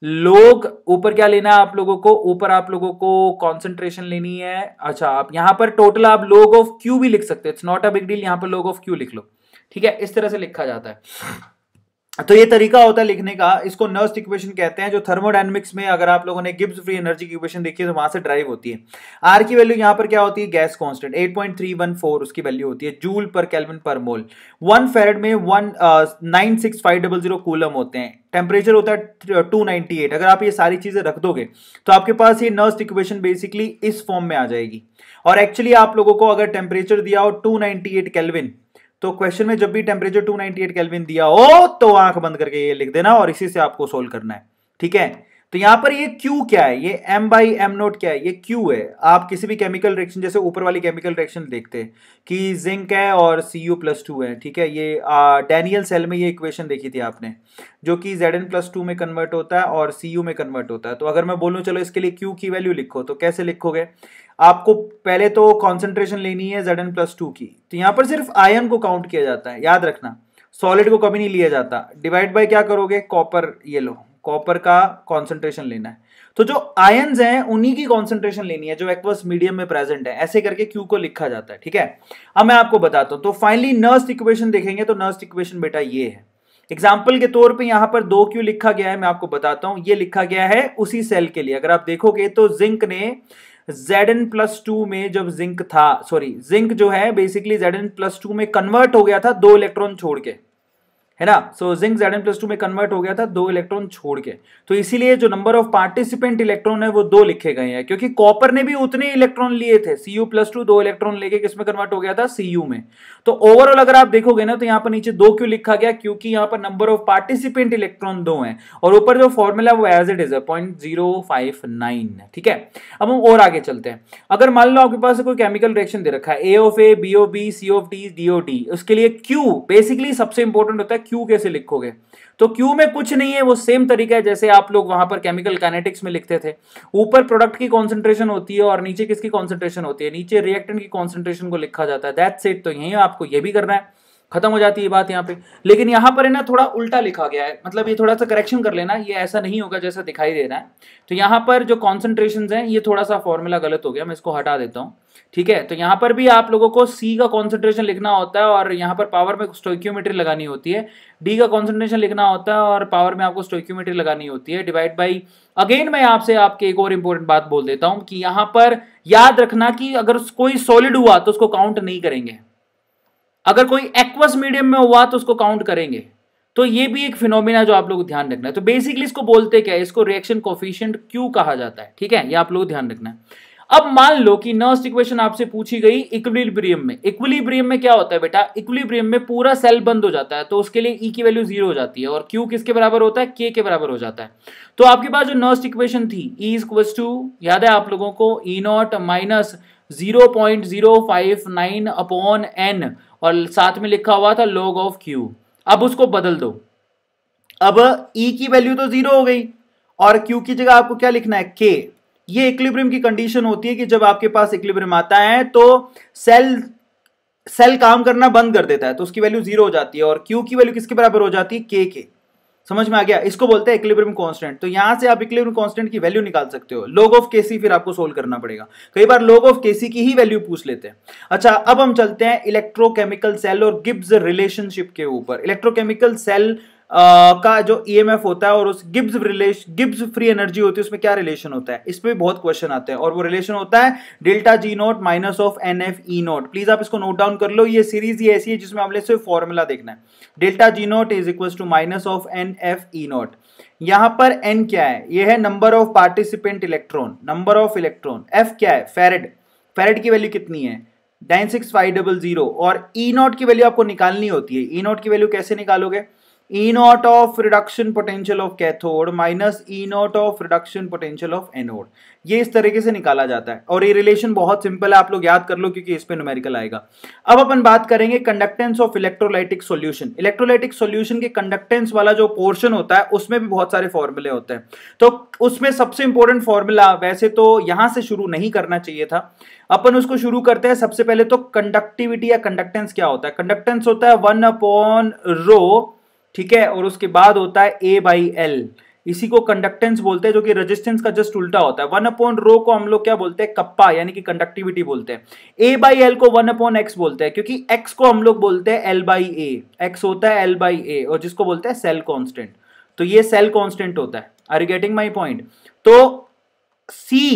[SPEAKER 1] लोग ऊपर क्या लेना है आप लोगों को ऊपर आप लोगों को कंसंट्रेशन लेनी है अच्छा आप यहां पर टोटल आप लोग ऑफ क्यू भी लिख सकते हैं it's not a big deal यहां पर लोग ऑफ क्यू लिख लो ठीक है इस तरह से लिखा जाता है तो ये तरीका होता है लिखने का इसको नर्स्ट इक्वेशन कहते हैं जो थर्मोडाइनमिक्स में अगर आप लोगों ने गिब्स फ्री एनर्जी की इक्वेशन देखी है तो वहां से ड्राइव होती है आर की वैल्यू यहां पर क्या होती है गैस कांस्टेंट 8.314 उसकी वैल्यू होती है जूल पर कैलविन पर मोल वन फेरेड में one nine six five double zero coulomb होते हैं टेम्परेचर होता है टू अगर आप ये सारी चीज़ें रख दोगे तो आपके पास ये नर्स्ट इक्वेशन बेसिकली इस फॉर्म में आ जाएगी और एक्चुअली आप लोगों को अगर टेम्परेचर दिया हो टू नाइनटी एट कैलविन तो क्वेश्चन में जब भी टेम्परेचर 298 केल्विन दिया हो तो आंख बंद करके ये लिख देना और इसी से आपको सोल्व करना है ठीक है तो यहां पर ये क्यू क्या है ये एम बाई एम नोट क्या है ये क्यू है आप किसी भी केमिकल रिएक्शन जैसे ऊपर वाली केमिकल रिएक्शन देखते हैं कि जिंक है और सी यू प्लस टू है ठीक है ये डैनियल सेल में ये इक्वेशन देखी थी आपने जो कि जेड एन प्लस टू में कन्वर्ट होता है और सी यू में कन्वर्ट होता है तो अगर मैं बोलूँ चलो इसके लिए क्यू की वैल्यू लिखो तो कैसे लिखोगे आपको पहले तो कॉन्सेंट्रेशन लेनी है जेड एन प्लस टू की तो यहाँ पर सिर्फ आयन को काउंट किया जाता है याद रखना सॉलिड को कभी नहीं लिया जाता डिवाइड बाय क्या करोगे कॉपर ये लो कॉपर का कॉन्सेंट्रेशन लेना है तो जो आयन्स हैं उन्हीं की कॉन्सेंट्रेशन लेनी है जो एक्वस मीडियम में प्रेजेंट है ऐसे करके क्यू को लिखा जाता है ठीक है अब मैं आपको बताता हूँ तो फाइनली नर्स इक्वेशन देखेंगे तो नर्स्ट इक्वेशन बेटा ये है एग्जाम्पल के तौर पे यहाँ पर दो क्यू लिखा गया है मैं आपको बताता हूँ ये लिखा गया है उसी सेल के लिए अगर आप देखोगे तो जिंक ने जेड एन प्लस टू में जब जिंक था सॉरी जिंक जो है basically Z N plus two में कन्वर्ट हो गया था दो इलेक्ट्रॉन छोड़ के है ना so zinc Z N plus two में कन्वर्ट हो गया था दो इलेक्ट्रॉन छोड़ के तो इसीलिए जो नंबर ऑफ पार्टिसिपेंट इलेक्ट्रॉन है वो दो लिखे गए हैं क्योंकि कॉपर ने भी उतने इलेक्ट्रॉन लिए थे सी यू प्लस टू दो इलेक्ट्रॉन लेके किसमें कन्वर्ट हो गया था सी यू में तो ओवरऑल अगर आप देखोगे ना तो यहाँ पर नीचे दो क्यों लिखा गया क्योंकि यहाँ पर नंबर ऑफ पार्टिसिपेंट इलेक्ट्रॉन दो है और ऊपर जो फॉर्मूला वो एज इट इज है पॉइंट जीरो फाइव नाइन ठीक है अब हम और आगे चलते हैं अगर मान लो आपके पास कोई केमिकल रिएक्शन दे रखा है A of A B O B C of D D O D उसके लिए क्यू बेसिकली सबसे इंपॉर्टेंट होता है क्यू कैसे लिखोगे तो क्यू में कुछ नहीं है वो सेम तरीका है जैसे आप लोग वहां पर केमिकल काइनेटिक्स में लिखते थे ऊपर प्रोडक्ट की कॉन्सेंट्रेशन होती है और नीचे किसकी कॉन्सेंट्रेशन होती है नीचे रिएक्टेंट की कॉन्सेंट्रेशन को लिखा जाता है दैट सेट तो यही आपको ये भी करना है खत्म हो जाती है बात यहाँ पे लेकिन यहाँ पर है ना थोड़ा उल्टा लिखा गया है मतलब ये थोड़ा सा करेक्शन कर लेना ये ऐसा नहीं होगा जैसा दिखाई दे रहा है तो यहाँ पर जो कॉन्सेंट्रेशन है ये थोड़ा सा फॉर्मूला गलत हो गया मैं इसको हटा देता हूँ ठीक है तो यहाँ पर भी आप लोगों को सी का कॉन्सेंट्रेशन लिखना होता है और यहाँ पर पावर में स्टोक्योमेट्री लगानी होती है डी का कॉन्सेंट्रेशन लिखना होता है और पावर में आपको स्टोक्योमेट्री लगानी होती है डिवाइड बाई अगेन मैं आपसे आपके एक और इंपॉर्टेंट बात बोल देता हूँ कि यहाँ पर याद रखना कि अगर कोई सॉलिड हुआ तो उसको काउंट नहीं करेंगे अगर कोई एक्वस मीडियम में हुआ तो उसको काउंट करेंगे तो ये भी एक फिनोमिना जो आप लोग ध्यान रखना है तो बेसिकली इसको बोलते क्या है इसको रिएक्शन कोफिशियंट क्यू कहा जाता है ठीक है ये आप लोग ध्यान रखना है अब मान लो कि नर्स्ट इक्वेशन आपसे पूछी गई इक्विलिब्रियम में इक्विलिब्रियम में क्या होता है बेटा इक्विलिब्रियम में पूरा सेल बंद हो जाता है तो उसके लिए ई e की वैल्यू जीरो हो जाती है और क्यू किसके बराबर होता है के के बराबर हो जाता है तो आपके पास जो नर्स्ट इक्वेशन थी ई इज टू याद है आप लोगों को E naught minus zero point zero five nine upon N और साथ में लिखा हुआ था लॉग ऑफ क्यू अब उसको बदल दो अब ई e की वैल्यू तो जीरो हो गई और क्यू की जगह आपको क्या लिखना है के ये इक्लिब्रियम की कंडीशन होती है कि जब आपके पास इक्लिब्रियम आता है तो सेल सेल काम करना बंद कर देता है तो उसकी वैल्यू जीरो हो जाती है और क्यू की वैल्यू किसके बराबर हो जाती है के के समझ में आ गया इसको बोलते हैं कांस्टेंट तो यहां से आप इक्विलिब्रियम कांस्टेंट की वैल्यू निकाल सकते हो लॉग ऑफ केसी फिर आपको सोल्व करना पड़ेगा कई बार लॉग ऑफ केसी की ही वैल्यू पूछ लेते हैं अच्छा अब हम चलते हैं इलेक्ट्रोकेमिकल सेल और गिब्स रिलेशनशिप के ऊपर इलेक्ट्रोकेमिकल सेल का जो ईएमएफ e होता है और उस Gibbs relation Gibbs free energy होती है उसमें क्या रिलेशन होता है इस पर भी बहुत क्वेश्चन आते हैं और वो रिलेशन होता है delta G naught minus of N F E naught please आप इसको नोट डाउन कर लो ये सीरीज ही ऐसी है जिसमें हमने सिर्फ फॉर्मूला देखना है delta G naught is equal to minus of N F E naught यहां पर एन क्या है यह है number of participant electron number of electron F क्या है फेरेड फेरेड की वैल्यू कितनी है nine six five double zero और ई e नॉट की वैल्यू आपको निकालनी होती है ई e नॉट की वैल्यू कैसे निकालोगे E naught of reduction potential of cathode minus E not of reduction potential of anode ये इस तरीके से निकाला जाता है और ये रिलेशन बहुत सिंपल है आप लोग याद कर लो क्योंकि इस पर न्यूमेरिकल आएगा अब अपन बात करेंगे conductance of electrolytic solution electrolytic solution के कंडक्टेंस वाला जो पोर्शन होता है उसमें भी बहुत सारे फॉर्मूले होते हैं तो उसमें सबसे इंपॉर्टेंट फॉर्मूला वैसे तो यहां से शुरू नहीं करना चाहिए था अपन उसको शुरू करते हैं सबसे पहले तो कंडक्टिविटी या कंडक्टेंस क्या होता है कंडक्टेंस होता है वन अपॉन रो ठीक है और उसके बाद होता है ए बाई एल इसी को कंडक्टेंस बोलते हैं जो कि रेजिस्टेंस का जस्ट उल्टा होता है वन अपॉन रो को हम लोग क्या बोलते हैं कप्पा यानी कि कंडक्टिविटी बोलते हैं ए बाई एल को वन अपॉन एक्स बोलते हैं क्योंकि एक्स को हम लोग बोलते हैं एल बाई ए एक्स होता है एल बाई ए और जिसको बोलते हैं सेल कॉन्स्टेंट तो ये सेल कॉन्स्टेंट होता है are you getting my point तो सी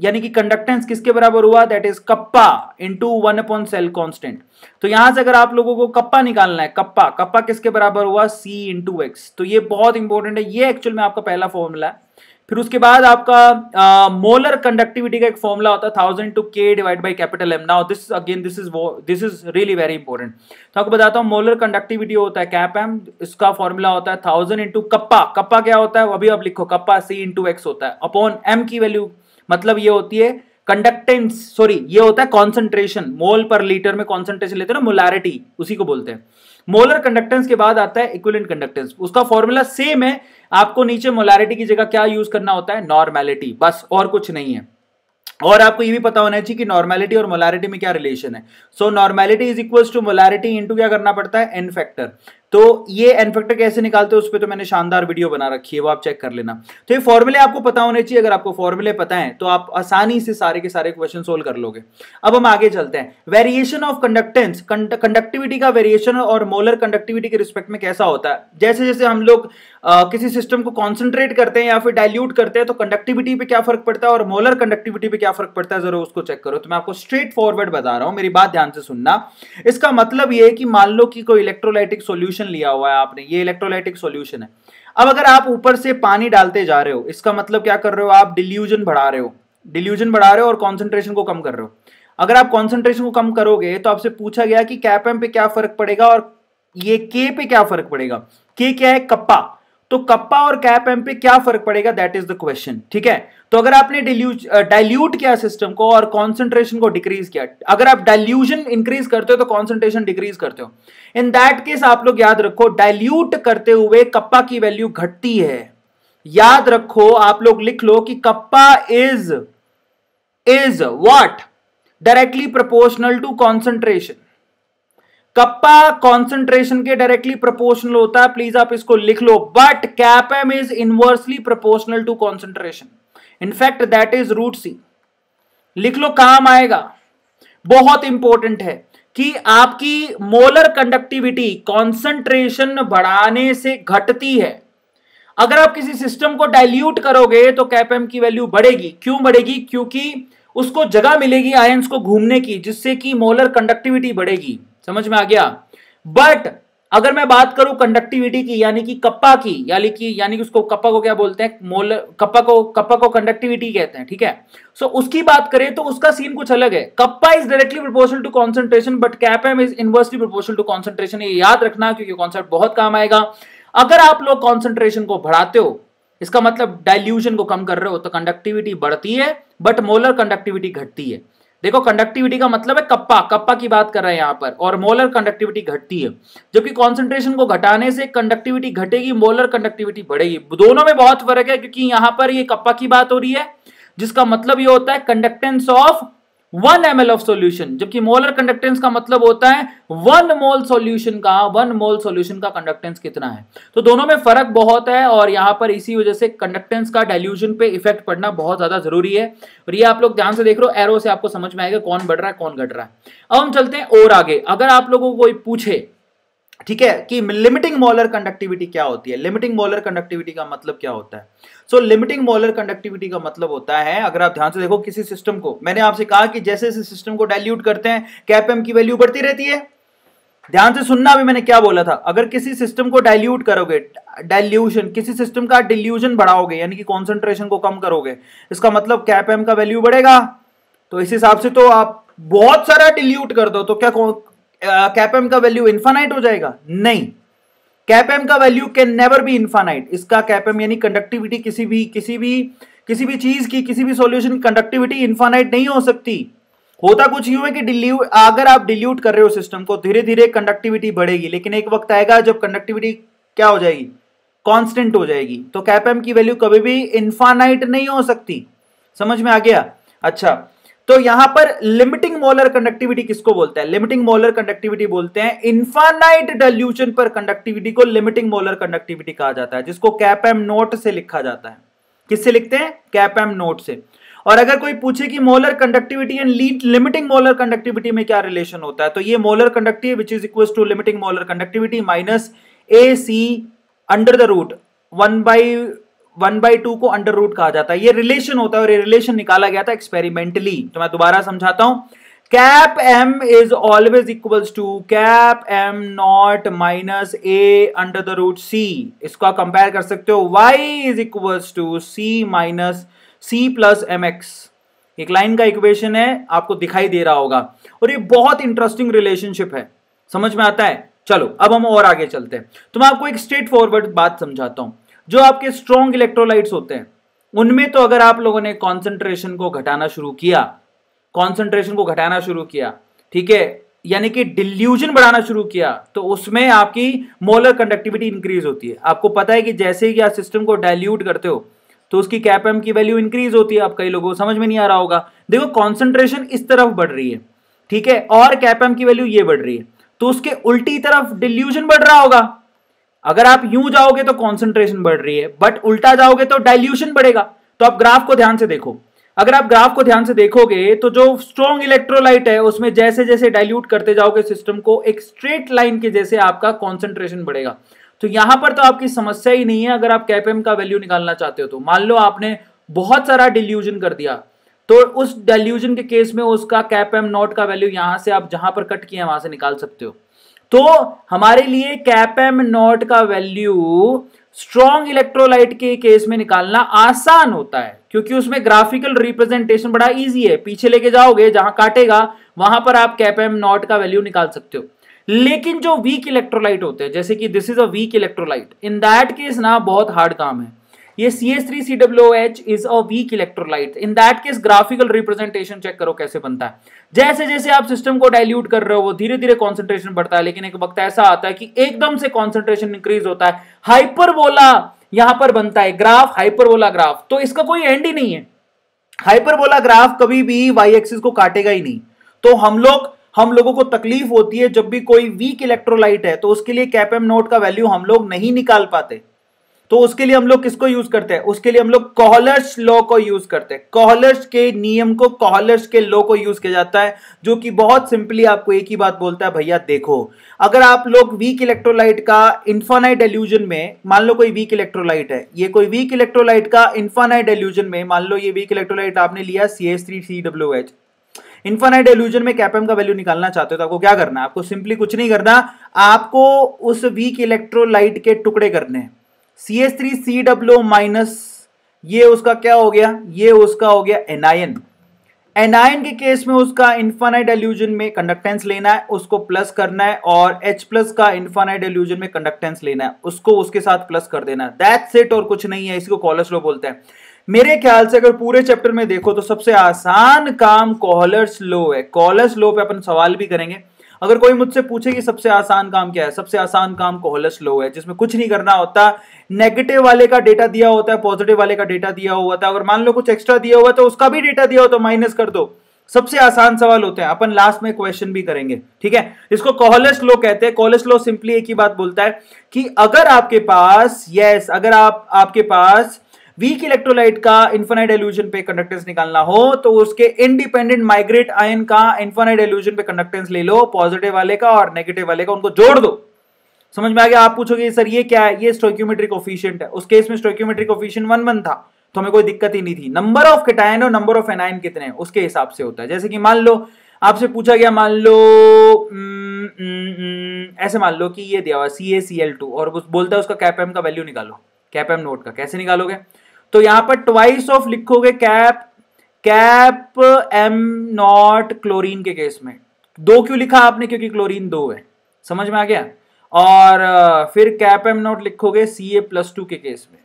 [SPEAKER 1] यानी कि कंडक्टेंस किसके बराबर हुआ that is kappa into one upon cell constant तो यहां से अगर आप लोगों को कप्पा निकालना है कप्पा कप्पा किसके बराबर हुआ सी इंटू एक्स तो ये बहुत इंपॉर्टेंट है ये एक्चुअल में आपका पहला फॉर्मूला है फिर उसके बाद आपका मोलर uh, कंडक्टिविटी का एक फॉर्मूला होता है थाउजेंड टू के divide by capital M now this again this is this is really very important तो आपको बताता हूँ मोलर कंडक्टिविटी होता है कैप एम इसका फॉर्मूला होता है थाउजेंड इंटू कप्पा कप्पा क्या होता है अभी आप लिखो कप्पा सी इंटू एक्स होता है अपॉन एम की वैल्यू मतलब ये होती है कंडक्टेंस सॉरी ये होता है कॉन्सेंट्रेशन मोल पर लीटर में कॉन्सेंट्रेशन लेते हैं ना मोलारिटी उसी को बोलते हैं मोलर कंडक्टेंस के बाद आता है इक्विलेंट कंडक्टेंस उसका फॉर्मूला सेम है आपको नीचे मोलारिटी की जगह क्या यूज करना होता है नॉर्मैलिटी बस और कुछ नहीं है और आपको ये भी पता होना चाहिए कि नॉर्मैलिटी और मोलारिटी में क्या रिलेशन है so normality is equals to molarity into क्या करना पड़ता है एन फैक्टर तो ये एन फैक्टर कैसे निकालते हैं उस पर तो मैंने शानदार वीडियो बना रखी है वो आप चेक कर लेना तो ये फॉर्मूले आपको पता होने चाहिए अगर आपको फॉर्मूले पता है तो आप आसानी से सारे के सारे क्वेश्चन सोल्व कर लोगे अब हम आगे चलते हैं वेरिएशन ऑफ कंडक्टेंस कंडक्टिविटी का वेरिएशन और मोलर कंडक्टिविटी के रिस्पेक्ट में कैसा होता है जैसे जैसे हम लोग किसी सिस्टम को कॉन्सेंट्रेट करते हैं या फिर डायल्यूट करते हैं तो कंडक्टिविटी पे क्या फर्क पड़ता है और मोलर कंडक्टिविटी पे क्या फर्क पड़ता है जरा उसको चेक करो तो मैं आपको स्ट्रेट फॉरवर्ड बता रहा हूं मेरी बात ध्यान से सुनना इसका मतलब यह है कि मान लो कि कोई इलेक्ट्रोलाइटिक सोल्यूशन लिया हुआ है आपने ये इलेक्ट्रोलाइटिक सोल्यूशन है अब अगर आप ऊपर से पानी डालते जा रहे हो इसका मतलब क्या कर रहे हो आप डिल्यूजन बढ़ा रहे हो डिल्यूजन बढ़ा रहे हो और कॉन्सेंट्रेशन को कम कर रहे हो अगर आप कॉन्सेंट्रेशन को कम करोगे तो आपसे पूछा गया कि कैप एम पे क्या फर्क पड़ेगा और ये के पे क्या फर्क पड़ेगा के क्या है कप्पा तो कप्पा और कैप एम पे क्या फर्क पड़ेगा दैट इज द क्वेश्चन ठीक है तो अगर आपने डाइल्यूट किया सिस्टम को और कॉन्सेंट्रेशन को डिक्रीज किया अगर आप डाइल्यूजन इंक्रीज करते हो तो कॉन्सेंट्रेशन डिक्रीज करते हो इन दैट केस आप लोग याद रखो डाइल्यूट करते हुए कप्पा की वैल्यू घटती है याद रखो आप लोग लिख लो कि kappa is is what directly proportional to concentration kappa concentration के डायरेक्टली प्रोपोर्शनल होता है प्लीज आप इसको लिख लो but cap M is inversely proportional to concentration in fact that is root C लिख लो काम आएगा बहुत इंपॉर्टेंट है कि आपकी मोलर कंडक्टिविटी कॉन्सेंट्रेशन बढ़ाने से घटती है अगर आप किसी सिस्टम को डाइल्यूट करोगे तो कैपएम की वैल्यू बढ़ेगी क्यों बढ़ेगी क्योंकि उसको जगह मिलेगी आयंस को घूमने की जिससे कि मोलर कंडक्टिविटी बढ़ेगी समझ में आ गया बट अगर मैं बात करूं कंडक्टिविटी की यानी कि कप्पा की यानी कि यानी कि उसको कप्पा को क्या बोलते हैं मोल कप्पा को कप्पा को कंडक्टिविटी कहते हैं ठीक है सो so, उसकी बात करें तो उसका सीन कुछ अलग है kappa is directly proportional to concentration but cap M is inversely proportional to concentration ये याद रखना क्योंकि कॉन्सेप्ट बहुत काम आएगा अगर आप लोग कॉन्सेंट्रेशन को बढ़ाते हो इसका मतलब डायल्यूशन को कम कर रहे हो तो कंडक्टिविटी बढ़ती है बट मोलर कंडक्टिविटी घटती है देखो कंडक्टिविटी का मतलब है कप्पा कप्पा की बात कर रहे हैं यहाँ पर और मोलर कंडक्टिविटी घटती है जबकि कॉन्सेंट्रेशन को घटाने से कंडक्टिविटी घटेगी मोलर कंडक्टिविटी बढ़ेगी दोनों में बहुत फर्क है क्योंकि यहां पर ये कप्पा की बात हो रही है जिसका मतलब ये होता है conductance of one M of solution जबकि मोलर कंडक्टेंस का मतलब होता है वन मोल सोल्यूशन का वन मोल सोल्यूशन का कंडक्टेंस कितना है तो दोनों में फर्क बहुत है और यहां पर इसी वजह से कंडक्टेंस का डायल्यूशन पे इफेक्ट पड़ना बहुत ज्यादा जरूरी है और ये आप लोग ध्यान से देख रहे हो एरो से आपको समझ में आएगा कौन बढ़ रहा है कौन घट रहा है अब हम चलते हैं और आगे अगर आप लोगों को कोई पूछे ठीक है कि लिमिटिंग मॉलर कंडक्टिविटी क्या होती है लिमिटिंग मॉलर कंडक्टिविटी का मतलब क्या होता है सो लिमिटिंग मॉलर कंडक्टिविटी का मतलब होता है अगर आप ध्यान से देखो किसी सिस्टम को मैंने आपसे कहा कि जैसे जैसे सिस्टम को डाइल्यूट करते हैं कैप एम की वैल्यू बढ़ती रहती है ध्यान से सुनना अभी मैंने क्या बोला था अगर किसी सिस्टम को डाइल्यूट करोगे डाइल्यूशन किसी सिस्टम का डिल्यूजन बढ़ाओगे यानी कि कॉन्सेंट्रेशन को कम करोगे इसका मतलब कैप एम का वैल्यू बढ़ेगा तो इस हिसाब से तो आप बहुत सारा डिल्यूट कर दो तो क्या कैप एम का वैल्यू इन्फानाइट हो जाएगा नहीं कैप एम का value can never be infinite इसका कैप एम यानी कंडक्टिविटी किसी भी किसी भी किसी भी चीज की किसी भी सॉल्यूशन की कंडक्टिविटी इन्फानाइट नहीं हो सकती होता कुछ यूं है कि डिल्यू अगर आप डिल्यूट कर रहे हो सिस्टम को धीरे धीरे कंडक्टिविटी बढ़ेगी लेकिन एक वक्त आएगा जब कंडक्टिविटी क्या हो जाएगी कांस्टेंट हो जाएगी तो कैप एम की वैल्यू कभी भी इन्फानाइट नहीं हो सकती समझ में आ गया अच्छा तो यहां पर लिमिटिंग मोलर कंडक्टिविटी किसको बोलते हैं लिमिटिंग मोलर कंडक्टिविटी बोलते हैं इन्फानाइट डल्यूशन पर कंडक्टिविटी को लिमिटिंग मोलर कंडक्टिविटी कहा जाता है जिसको कैप एम नोट से लिखा जाता है किससे लिखते हैं कैप एम नोट से और अगर कोई पूछे कि molar conductivity and limiting molar conductivity में क्या रिलेशन होता है तो ये molar conductive which is equal to limiting molar conductivity minus A C under the root one by one by two को अंडर रूट कहा जाता है ये रिलेशन होता है और ये रिलेशन निकाला गया था एक्सपेरिमेंटली तो मैं दोबारा समझाता हूं cap M is always equals to cap M not minus A under the root C इसको आप कंपेयर कर सकते हो Y is equals to C minus C plus M X एक लाइन का इक्वेशन है आपको दिखाई दे रहा होगा और ये बहुत इंटरेस्टिंग रिलेशनशिप है समझ में आता है चलो अब हम और आगे चलते हैं तो मैं आपको एक स्ट्रेट फॉरवर्ड बात समझाता हूं जो आपके स्ट्रॉन्ग इलेक्ट्रोलाइट्स होते हैं उनमें तो अगर आप लोगों ने कॉन्सेंट्रेशन को घटाना शुरू किया कॉन्सेंट्रेशन को घटाना शुरू किया ठीक है यानी कि डिल्यूजन बढ़ाना शुरू किया तो उसमें आपकी मोलर कंडक्टिविटी इंक्रीज होती है आपको पता है कि जैसे ही आप सिस्टम को डाइल्यूट करते हो तो उसकी एम की वैल्यू इंक्रीज होती है आप कई लोगों को समझ में नहीं आ रहा होगा देखो कॉन्सेंट्रेशन इस तरफ बढ़ रही है ठीक है और एम की वैल्यू ये बढ़ रही है तो उसके उल्टी तरफ डिल्यूजन बढ़ रहा होगा अगर आप यूं जाओगे तो कॉन्सेंट्रेशन बढ़ रही है बट उल्टा जाओगे तो डायल्यूशन बढ़ेगा तो आप ग्राफ को ध्यान से देखो अगर आप ग्राफ को ध्यान से देखोगे तो जो स्ट्रॉन्ग इलेक्ट्रोलाइट है उसमें जैसे जैसे डाइल्यूट करते जाओगे सिस्टम को एक स्ट्रेट लाइन के जैसे आपका कॉन्सेंट्रेशन बढ़ेगा तो यहां पर तो आपकी समस्या ही नहीं है अगर आप कैपेम का वैल्यू निकालना चाहते हो तो मान लो आपने बहुत सारा डिल्यूजन कर दिया तो उस डिल्यूजन के केस में उसका कैपेम नॉट का वैल्यू यहां से आप जहां पर कट है वहां से निकाल सकते हो तो हमारे लिए कैपेम नॉट का वैल्यू स्ट्रॉन्ग इलेक्ट्रोलाइट के केस में निकालना आसान होता है क्योंकि उसमें ग्राफिकल रिप्रेजेंटेशन बड़ा इजी है पीछे लेके जाओगे जहां काटेगा वहां पर आप कैपेम नॉट का वैल्यू निकाल सकते हो लेकिन जो वीक इलेक्ट्रोलाइट होते हैं जैसे कि this is a weak electrolyte in that case ना बहुत हार्ड काम है ये C S three C W H is a weak electrolyte in that case graphical representation check करो कैसे बनता है जैसे जैसे आप सिस्टम को डाइल्यूट कर रहे हो वो धीरे धीरे कॉन्सेंट्रेशन बढ़ता है लेकिन एक वक्त ऐसा आता है कि एकदम से कॉन्सेंट्रेशन इंक्रीज होता है हाइपरबोला यहां पर बनता है ग्राफ हाइपरबोला ग्राफ तो इसका कोई एंड ही नहीं है हाइपरबोला ग्राफ कभी भी वाई एक्सिस को काटेगा ही नहीं तो हम लोग हम लोगों को तकलीफ होती है जब भी कोई वीक इलेक्ट्रोलाइट है तो उसके लिए कैपेम नोट का वैल्यू हम लोग नहीं निकाल पाते तो उसके लिए हम लोग किसको यूज करते हैं उसके लिए हम लोग कोहलर्स लॉ को यूज करते हैं कोहलर्स के नियम को कोहलर्स के लॉ को यूज किया जाता है जो कि बहुत सिंपली आपको एक ही बात बोलता है भैया देखो अगर आप लोग वीक इलेक्ट्रोलाइट का इन्फानाइट एल्यूजन में मान लो कोई वीक इलेक्ट्रोलाइट है ये कोई वीक इलेक्ट्रोलाइट का इन्फानाइट एल्यूजन में मान लो ये वीक इलेक्ट्रोलाइट आपने लिया C S three C W H infinite dilution में कैपम का वैल्यू निकालना चाहते हो तो आपको क्या करना है आपको सिंपली कुछ नहीं करना आपको उस वीक इलेक्ट्रोलाइट के टुकड़े करने हैं C S three C W minus ये उसका क्या हो गया ये उसका हो गया एनायन एनायन के केस में उसका इन्फानाइट एल्यूजन में कंडक्टेंस लेना है उसको प्लस करना है और H प्लस का इन्फानाइट एल्यूजन में कंडक्टेंस लेना है उसको उसके साथ प्लस कर देना है दैट सेट और कुछ नहीं है इसको कॉलर्स लो बोलते हैं मेरे ख्याल से अगर पूरे चैप्टर में देखो तो सबसे आसान काम कॉलर्स लो है कॉलर्स लो पे अपन सवाल भी करेंगे अगर कोई मुझसे पूछे कि सबसे आसान काम क्या है सबसे आसान काम कोहलस लो है जिसमें कुछ नहीं करना होता नेगेटिव वाले का डेटा दिया होता है पॉजिटिव वाले का डेटा दिया हुआ था अगर मान लो कुछ एक्स्ट्रा दिया हुआ तो उसका भी डेटा दिया हो तो माइनस कर दो सबसे आसान सवाल होते हैं अपन लास्ट में क्वेश्चन भी करेंगे ठीक है इसको कोहलस लो कहते हैं कोहलस लो सिंपली एक ही बात बोलता है कि अगर आपके पास यस अगर आप आपके पास वीक इलेक्ट्रोलाइट का इन्फोनाइट एल्यूजन पे कंडक्टेंस निकालना हो तो उसके इंडिपेंडेंट माइग्रेट आयन का इन्फोनाइट एल्यूजन पे कंडक्टेंस ले लो पॉजिटिव वाले का और नेगेटिव वाले का उनको जोड़ दो समझ में आ गया आप पूछोगे सर ये क्या है ये स्टोक्यूमेट्रिक ऑफिशियंट है उस केस में स्टोक्यूमेट्रिक ऑफिशियंट वन वन था तो हमें कोई दिक्कत ही नहीं थी नंबर ऑफ कटायन और नंबर ऑफ एनायन कितने हैं उसके हिसाब से होता है जैसे कि मान लो आपसे पूछा गया मान लो हम्म, हम्म, हम्म, ऐसे मान लो कि ये दिया हुआ सी ए सी एल टू और बोलता है उसका कैप का वैल्यू निकालो कैप नोट का कैसे निकालोगे तो यहां पर ट्वाइस ऑफ लिखोगे cap cap M not chlorine के केस में दो क्यों लिखा आपने क्योंकि क्लोरीन दो है समझ में आ गया और फिर कैप एम नॉट लिखोगे सी ए प्लस टू के केस में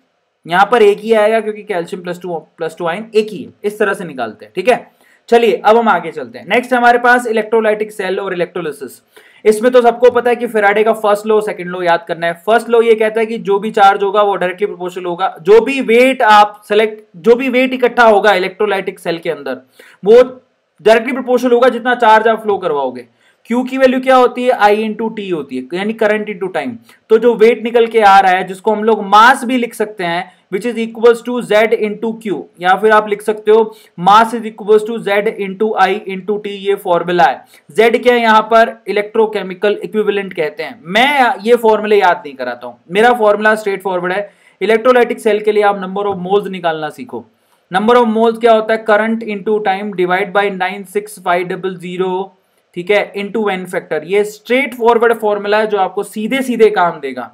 [SPEAKER 1] यहां पर एक ही आएगा क्योंकि calcium plus two plus two ion एक ही इस तरह से निकालते हैं ठीक है चलिए अब हम आगे चलते हैं नेक्स्ट हमारे पास इलेक्ट्रोलाइटिक सेल और इलेक्ट्रोलिस इसमें तो सबको पता है कि फिराडे का फर्स्ट लो सेकंड लो याद करना है फर्स्ट लो ये कहता है कि जो भी चार्ज होगा वो डायरेक्टली प्रोपोर्शनल होगा जो भी वेट आप सेलेक्ट जो भी वेट इकट्ठा होगा इलेक्ट्रोलाइटिक सेल के अंदर वो डायरेक्टली प्रोपोर्शनल होगा जितना चार्ज आप फ्लो करवाओगे क्यू की वैल्यू क्या होती है आई इंटू टी होती है यानी करंट इंटू टाइम तो जो वेट निकल के आ रहा है जिसको हम लोग मास भी लिख सकते हैं which is equals to Z into Q या फिर आप लिख सकते हो mass is equal to Z into I into T ये फॉर्मूला है जेड क्या है यहाँ पर इलेक्ट्रोकेमिकल इक्विवेलेंट कहते हैं मैं ये फॉर्मूले याद नहीं कराता हूँ मेरा फॉर्मूला स्ट्रेट फॉरवर्ड है इलेक्ट्रोलाइटिक सेल के लिए आप नंबर ऑफ मोल्स निकालना सीखो नंबर ऑफ मोल्स क्या होता है current into time divide by nine six five double zero ठीक है इंटू एन फैक्टर ये स्ट्रेट फॉरवर्ड फॉर्मूला है जो आपको सीधे सीधे काम देगा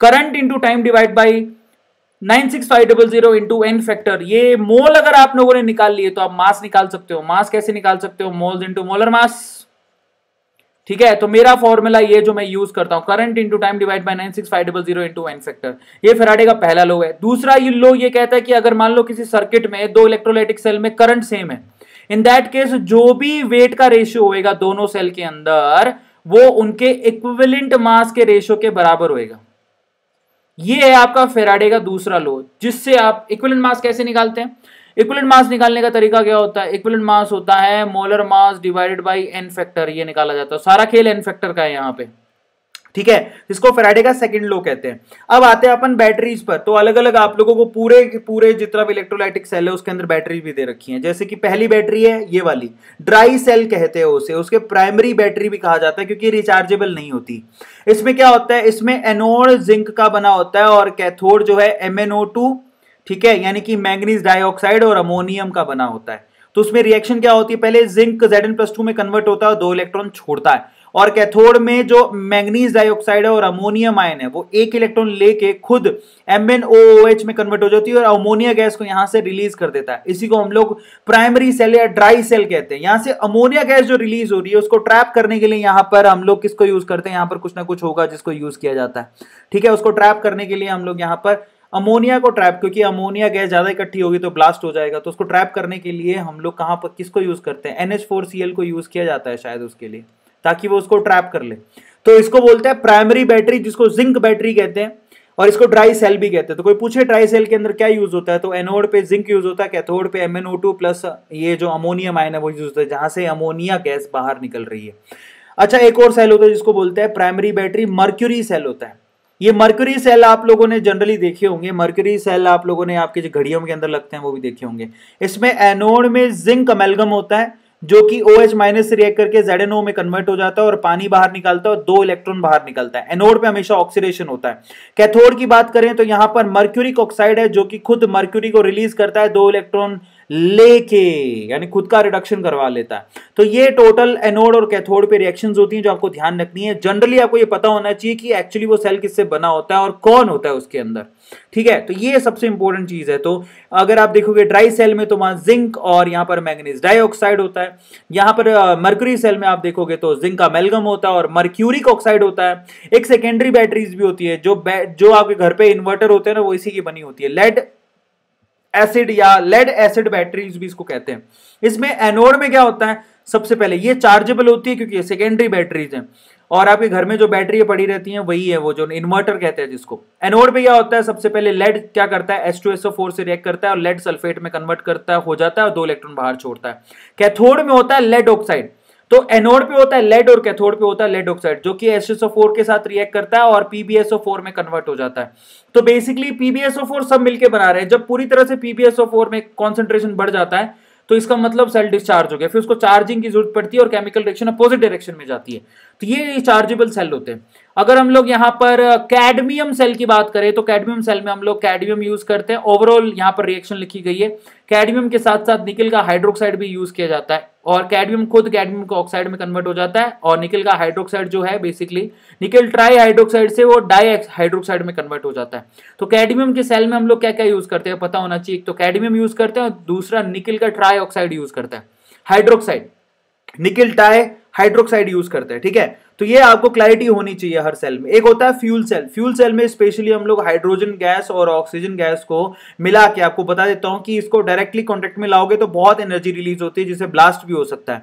[SPEAKER 1] current into time divide by nine six five double ये मोल अगर आप लोगों ने निकाल लिए तो आप मास निकाल सकते हो मास कैसे निकाल सकते हो मोल्स इंटू मोलर मास ठीक है तो मेरा फॉर्मूला ये जो मैं यूज करता हूं current into time divide by nine six five double zero into N factor ये फेराडे का पहला लो है दूसरा ये लो ये कहता है कि अगर मान लो किसी सर्किट में दो इलेक्ट्रोलाइटिक सेल में करंट सेम है इन दैट केस जो भी वेट का रेशियो होएगा दोनों सेल के अंदर वो उनके इक्विवेलेंट मास के रेशियो के बराबर होएगा ये है आपका फेराडे का दूसरा लो जिससे आप इक्विलेंट मास कैसे निकालते हैं इक्विलेंट मास निकालने का तरीका क्या होता है इक्विलेंट मास होता है molar mass divided by N factor ये निकाला जाता है सारा खेल एन फैक्टर का है यहाँ पे ठीक है जिसको फ्राइडे का सेकंड लो कहते हैं अब आते हैं अपन बैटरीज पर तो अलग अलग आप लोगों को पूरे पूरे जितना भी इलेक्ट्रोलाइटिक सेल है उसके अंदर बैटरी भी दे रखी है जैसे कि पहली बैटरी है ये वाली ड्राई सेल कहते हैं उसे उसके प्राइमरी बैटरी भी कहा जाता है क्योंकि रिचार्जेबल नहीं होती इसमें क्या होता है इसमें एनोड जिंक का बना होता है और कैथोड जो है एम ठीक है यानी कि मैंगनीज डाइऑक्साइड और अमोनियम का बना होता है तो उसमें रिएक्शन क्या होती है पहले zinc Z N plus two में कन्वर्ट होता है और दो इलेक्ट्रॉन छोड़ता है और कैथोड में जो मैग्नीज डाइऑक्साइड है और अमोनियम आयन है वो एक इलेक्ट्रॉन लेके खुद एम में कन्वर्ट हो जाती है और अमोनिया गैस को यहां से रिलीज कर देता है इसी को हम लोग प्राइमरी सेल या ड्राई सेल कहते हैं यहां से अमोनिया गैस जो रिलीज हो रही है उसको ट्रैप करने के लिए यहां पर हम लोग किसको यूज करते हैं यहां पर कुछ ना कुछ होगा जिसको यूज किया जाता है ठीक है उसको ट्रैप करने के लिए हम लोग यहां पर अमोनिया को ट्रैप क्योंकि अमोनिया गैस ज्यादा इकट्ठी होगी तो ब्लास्ट हो जाएगा तो उसको ट्रैप करने के लिए हम लोग कहां पर किसको यूज करते हैं एनएच को यूज किया जाता है शायद उसके लिए ताकि वो उसको ट्रैप कर ले तो इसको बोलते हैं प्राइमरी बैटरी जिसको जिंक बैटरी कहते हैं और इसको ड्राई सेल भी कहते हैं तो कोई पूछे ड्राई सेल के अंदर क्या यूज होता है तो एनोड पे जिंक यूज होता है कैथोड पे एमएनओ प्लस ये जो अमोनियम आयन है वो यूज होता है जहां से अमोनिया गैस बाहर निकल रही है अच्छा एक और सेल होता है जिसको बोलते हैं प्राइमरी बैटरी मर्क्यूरी सेल होता है ये मर्क्यूरी सेल आप लोगों ने जनरली देखे होंगे मर्क्यूरी सेल आप लोगों ने आपके जो घड़ियों के अंदर लगते हैं वो भी देखे होंगे इसमें एनोड में जिंक अमेलगम होता है जो कि ओ एच माइनस से रिएक्ट करके जेड एन ओ में कन्वर्ट हो जाता है और पानी बाहर निकालता है और दो इलेक्ट्रॉन बाहर निकलता है एनोड पे हमेशा ऑक्सीडेशन होता है कैथोड की बात करें तो यहां पर मर्क्यूरिक ऑक्साइड है जो कि खुद मर्क्यूरी को रिलीज करता है दो इलेक्ट्रॉन लेके यानी खुद का रिडक्शन करवा लेता है तो ये टोटल एनोड और कैथोड पे रिएक्शन होती हैं जो आपको ध्यान रखनी है जनरली आपको ये पता होना चाहिए कि एक्चुअली वो सेल किससे बना होता है और कौन होता है उसके अंदर ठीक है तो ये सबसे इंपॉर्टेंट चीज है तो अगर आप देखोगे ड्राई सेल में तो वहां जिंक और यहां पर मैगनीज डाइऑक्साइड होता है यहां पर मर्क्यूरी सेल में आप देखोगे तो जिंक का मेलगम होता है और मर्क्यूरिक ऑक्साइड होता है एक सेकेंडरी बैटरीज भी होती है जो जो आपके घर पे इन्वर्टर होते हैं ना वो इसी की बनी होती है लेड एसिड या लेड एसिड बैटरीज भी इसको कहते हैं इसमें एनोड में क्या होता है सबसे पहले ये चार्जेबल होती है क्योंकि ये सेकेंडरी बैटरीज हैं और आपके घर में जो बैटरी पड़ी रहती हैं वही है वो जो इन्वर्टर कहते हैं जिसको एनोड में क्या होता है सबसे पहले लेड क्या करता है H2SO4 से रिएक्ट करता है और लेड सल्फेट में कन्वर्ट करता है हो जाता है और दो इलेक्ट्रॉन बाहर छोड़ता है कैथोड में होता है लेड ऑक्साइड तो एनोड पे होता है लेड और कैथोड पे होता है लेड ऑक्साइड जो कि HSO4 के साथ रिएक्ट करता है और PbSO4 में कन्वर्ट हो जाता है तो बेसिकली PbSO4 सब मिलके बना रहे हैं जब पूरी तरह से PbSO4 में कॉन्सेंट्रेशन बढ़ जाता है तो इसका मतलब सेल डिस्चार्ज हो गया फिर उसको चार्जिंग की जरूरत पड़ती है और केमिकल रिएक्शन अपोजिट डायरेक्शन में जाती है तो ये चार्जेबल सेल होते हैं अगर हम लोग यहाँ पर कैडमियम uh, सेल की बात करें तो कैडमियम सेल में हम लोग कैडमियम यूज करते हैं ओवरऑल यहाँ पर रिएक्शन लिखी गई है कैडमियम के साथ साथ निकल का हाइड्रोक्साइड भी यूज किया जाता है और कैडमियम खुद कैडमियम को ऑक्साइड में कन्वर्ट हो जाता है और निकल का हाइड्रोक्साइड जो है बेसिकली निकल ट्राई हाइड्रोक्साइड से वो डाई हाइड्रोक्साइड में कन्वर्ट हो जाता है तो कैडमियम के सेल में हम लोग क्या क्या यूज करते हैं पता होना चाहिए तो कैडमियम यूज करते हैं और दूसरा निकल का ट्राई ऑक्साइड यूज करता है हाइड्रोक्साइड निकिल टाई हाइड्रोक्साइड यूज करते हैं ठीक है तो ये आपको क्लैरिटी होनी चाहिए हर सेल में एक होता है फ्यूल सेल फ्यूल सेल में स्पेशली हम लोग हाइड्रोजन गैस और ऑक्सीजन गैस को मिला के आपको बता देता हूं कि इसको डायरेक्टली कॉन्टेक्ट में लाओगे तो बहुत एनर्जी रिलीज होती है जिसे ब्लास्ट भी हो सकता है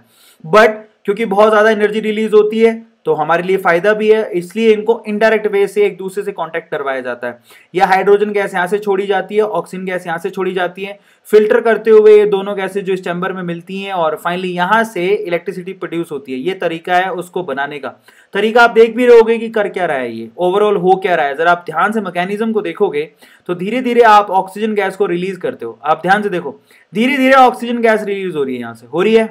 [SPEAKER 1] बट क्योंकि बहुत ज्यादा एनर्जी रिलीज होती है तो हमारे लिए फायदा भी है इसलिए इनको इनडायरेक्ट वे से एक दूसरे से कांटेक्ट करवाया जाता है या हाइड्रोजन गैस यहाँ से छोड़ी जाती है ऑक्सीजन गैस यहाँ से छोड़ी जाती है फिल्टर करते हुए ये दोनों गैसेज जो इस चैम्बर में मिलती हैं और फाइनली यहाँ से इलेक्ट्रिसिटी प्रोड्यूस होती है ये तरीका है उसको बनाने का तरीका आप देख भी रहोगे कि कर क्या रहा है ये ओवरऑल हो क्या रहा है जरा आप ध्यान से मैकेनिज्म को देखोगे तो धीरे धीरे आप ऑक्सीजन गैस को रिलीज करते हो आप ध्यान से देखो धीरे धीरे ऑक्सीजन गैस रिलीज हो रही है यहाँ से हो रही है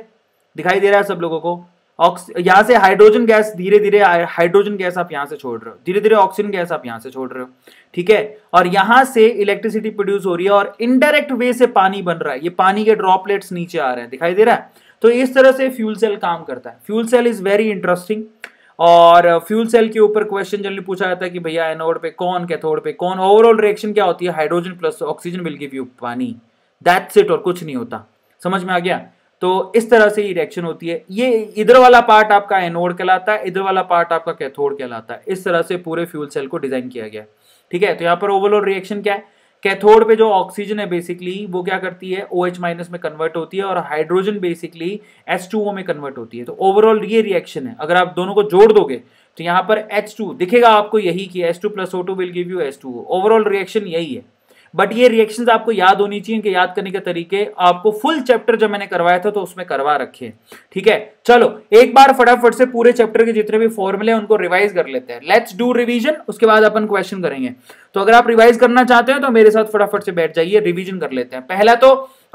[SPEAKER 1] दिखाई दे रहा है सब लोगों को यहां से हाइड्रोजन गैस धीरे धीरे हाइड्रोजन गैस आप यहां से छोड़ रहे हो धीरे धीरे ऑक्सीजन गैस आप यहां से छोड़ रहे हो ठीक है और यहां से इलेक्ट्रिसिटी प्रोड्यूस हो रही है और इनडायरेक्ट वे से पानी बन रहा है ये पानी के ड्रॉपलेट्स नीचे आ रहे हैं दिखाई दे रहा है तो इस तरह से फ्यूल सेल काम करता है fuel cell is very interesting और फ्यूल सेल के ऊपर क्वेश्चन जनरली पूछा जाता है कि भैया एनोड पे कौन कैथोड पे कौन ओवरऑल रिएक्शन क्या होती है hydrogen plus oxygen will give you pani that's it और कुछ नहीं होता समझ में आ गया तो इस तरह से ये रिएक्शन होती है ये इधर वाला पार्ट आपका एनोड कहलाता है इधर वाला पार्ट आपका कैथोड कहलाता है इस तरह से पूरे फ्यूल सेल को डिजाइन किया गया ठीक है तो यहाँ पर ओवरऑल रिएक्शन क्या है कैथोड पे जो ऑक्सीजन है बेसिकली वो क्या करती है ओ OH माइनस में कन्वर्ट होती है और हाइड्रोजन बेसिकली ओ में कन्वर्ट होती है तो ओवरऑल ये रिएक्शन है अगर आप दोनों को जोड़ दोगे तो यहाँ पर H2 दिखेगा आपको यही कि H2 two plus O two will give you H2O overall reaction यही है बट ये रिएक्शंस आपको याद होनी चाहिए इनके याद करने के तरीके आपको फुल चैप्टर जब मैंने करवाया था तो उसमें करवा रखे ठीक है चलो एक बार फटाफट से पूरे चैप्टर के जितने भी फॉर्मूले उनको रिवाइज कर लेते हैं लेट्स डू रिविजन उसके बाद अपन क्वेश्चन करेंगे तो अगर आप रिवाइज करना चाहते हैं तो मेरे साथ फटाफट से बैठ जाइए रिविजन कर लेते हैं पहला तो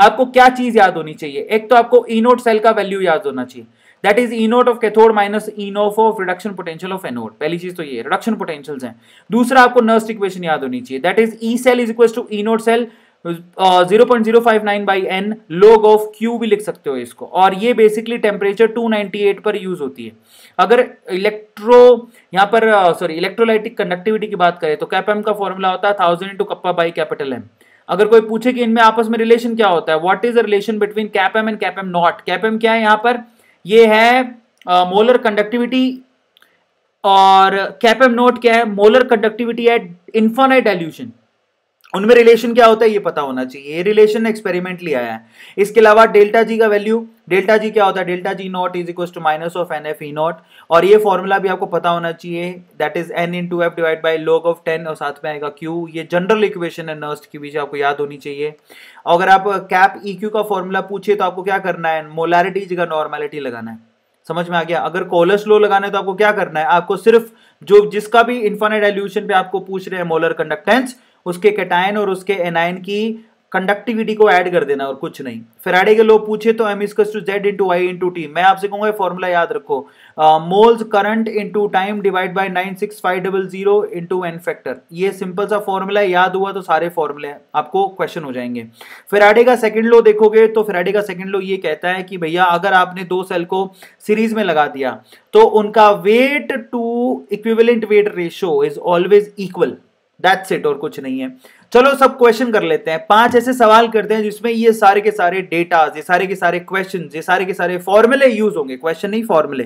[SPEAKER 1] आपको क्या चीज याद होनी चाहिए एक तो आपको इनोट सेल का वैल्यू याद होना चाहिए that is E not of cathode minus E not of reduction potential of anode पहली चीज तो ये रिडक्शन पोटेंशियल है दूसरा आपको नर्स्ट इक्वेशन याद होनी चाहिए that is E cell is equal to E note cell 0.059 by N log of Q भी लिख सकते हो इसको और ये बेसिकली टेम्परेचर 298 पर यूज होती है अगर इलेक्ट्रो यहाँ पर सॉरी इलेक्ट्रोलाइटिक कंडक्टिविटी की बात करें तो कैप एम का फॉर्मूला होता है thousand into kappa by capital M अगर कोई पूछे कि इनमें आपस में रिलेशन क्या होता है what is the relation between cap M and cap M not cap M क्या है यहाँ पर ये है मोलर कंडक्टिविटी और कैपम नोट क्या है molar conductivity at infinite dilution उनमें रिलेशन क्या होता है ये पता होना चाहिए ये रिलेशन एक्सपेरिमेंटली आया है इसके अलावा डेल्टा जी का वैल्यू डेल्टा जी क्या होता है delta G not is equal to minus of N F E not और ये फॉर्मूला भी आपको पता होना चाहिए that is N into F divide by log of ten और साथ में आएगा क्यू ये जनरल इक्वेशन है नर्स की बीच आपको याद होनी चाहिए अगर आप कैप ई क्यू का फॉर्मूला पूछे तो आपको क्या करना है मोलारिटी जगह नॉर्मैलिटी लगाना है समझ में आ गया अगर कोलस लो लगाना है तो आपको क्या करना है आपको सिर्फ जो जिसका भी इन्फानेट डाइल्यूशन पे आपको पूछ रहे हैं मोलर कंडक्टेंस उसके कैटायन और उसके एनायन की कंडक्टिविटी को ऐड कर देना और कुछ नहीं फेराडे के लोग पूछे तो एम इसकस to Z into Y into T मैं आपसे कहूंगा फॉर्मूला याद रखो moles current into time divide by nine six five double zero into N factor ये सिंपल सा फॉर्मूला याद हुआ तो सारे फॉर्मूले आपको क्वेश्चन हो जाएंगे फेराडे का सेकेंड लो देखोगे तो फेराडे का सेकेंड लो ये कहता है कि भैया अगर आपने दो सेल को सीरीज में लगा दिया तो उनका weight to equivalent weight ratio is always equal that's it और कुछ नहीं है चलो सब क्वेश्चन कर लेते हैं पांच ऐसे सवाल करते हैं जिसमें ये सारे के सारे डेटा ये सारे के सारे क्वेश्चन ये सारे के सारे फॉर्मुले यूज होंगे क्वेश्चन नहीं फॉर्मुले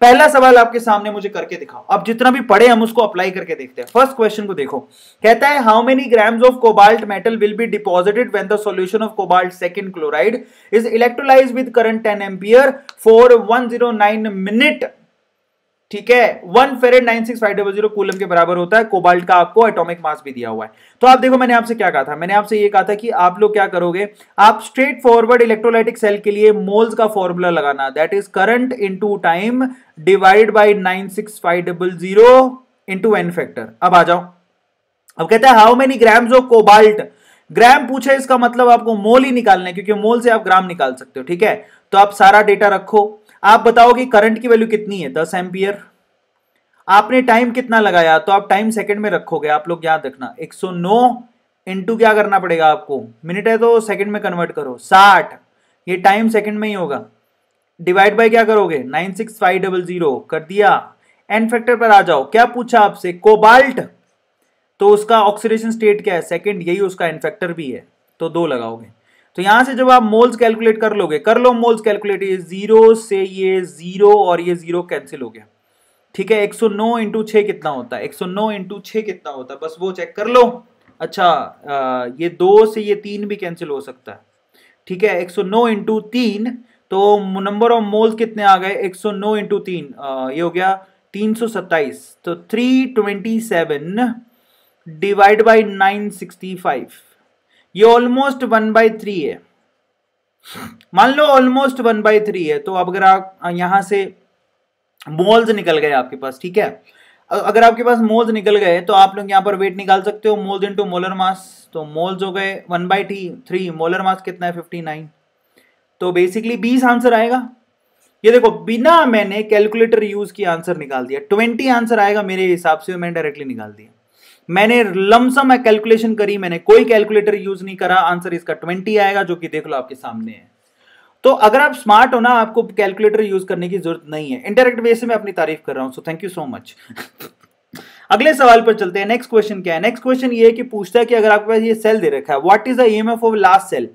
[SPEAKER 1] पहला सवाल आपके सामने मुझे करके दिखाओ अब जितना भी पढ़े हम उसको अप्लाई करके देखते हैं फर्स्ट क्वेश्चन को देखो कहता है how many grams of cobalt metal will be deposited when the solution of cobalt second chloride is electrolyse with current ten ampere for minute ठीक है one Faraday nine six five double zero coulomb के बराबर होता है cobalt का आपको atomic mass भी दिया हुआ है तो आप देखो मैंने आपसे क्या कहा था मैंने आपसे ये कहा था कि आप लोग क्या करोगे आप स्ट्रेट फॉरवर्ड इलेक्ट्रोलाइटिक सेल के लिए मोल्स का फॉर्मूला लगाना that is current into time divide by nine six five double zero into N factor अब आ जाओ अब कहते हैं how many grams of cobalt gram पूछे इसका मतलब आपको मोल ही निकालना है क्योंकि मोल से आप ग्राम निकाल सकते हो ठीक है तो आप सारा डेटा रखो आप बताओ कि करंट की वैल्यू कितनी है दस एम्पियर आपने टाइम कितना लगाया तो आप टाइम सेकंड में रखोगे आप लोग याद रखना 109 इंटू क्या करना पड़ेगा आपको मिनट है तो सेकंड में कन्वर्ट करो 60 ये टाइम सेकंड में ही होगा डिवाइड बाय क्या करोगे 96500 कर दिया एन फैक्टर पर आ जाओ क्या पूछा आपसे कोबाल्ट तो उसका ऑक्सीडेशन स्टेट क्या है सेकंड यही उसका एन फैक्टर भी है तो दो लगाओगे तो यहां से जब आप मोल्स कैलकुलेट कर लोगे कर लो मोल्स कैलकुलेट ये जीरो से ये जीरो और ये जीरो कैंसिल हो गया ठीक है 109 सौ इंटू छः कितना होता है 109 सौ नौ इंटू छः कितना होता है बस वो चेक कर लो अच्छा आ, ये दो से ये तीन भी कैंसिल हो सकता है ठीक है 109 सौ नौ इंटू तीन तो नंबर ऑफ मोल्स कितने आ गए 109 सौ नौ इंटू तीन ये हो गया 327 तो 327 ट्वेंटी डिवाइड बाई नाइन ये ऑलमोस्ट वन बाई थ्री है मान लो ऑलमोस्ट वन बाई थ्री है तो अब अगर आप यहां से मोल्स निकल गए आपके पास ठीक है अगर आपके पास मोल्स निकल गए तो आप लोग यहां पर वेट निकाल सकते हो मोल्स इनटू मोलर मास तो मोल्स हो गए one by three three molar mass कितना है फिफ्टी नाइन तो बेसिकली बीस आंसर आएगा ये देखो बिना मैंने कैलकुलेटर यूज किया आंसर निकाल दिया ट्वेंटी आंसर आएगा मेरे हिसाब से मैंने डायरेक्टली निकाल दिया मैंने लमसम कैलकुलेशन करी मैंने कोई कैलकुलेटर यूज नहीं करा आंसर इसका ट्वेंटी आएगा जो कि देख लो आपके सामने है तो अगर आप स्मार्ट हो ना आपको कैलकुलेटर यूज करने की जरूरत नहीं है इंटरेक्ट वे से मैं अपनी तारीफ कर रहा हूं so thank you so much अगले सवाल पर चलते हैं नेक्स्ट क्वेश्चन क्या है नेक्स्ट क्वेश्चन ये है कि पूछता है कि अगर आपके पास ये सेल दे रखा है what is the EMF of last cell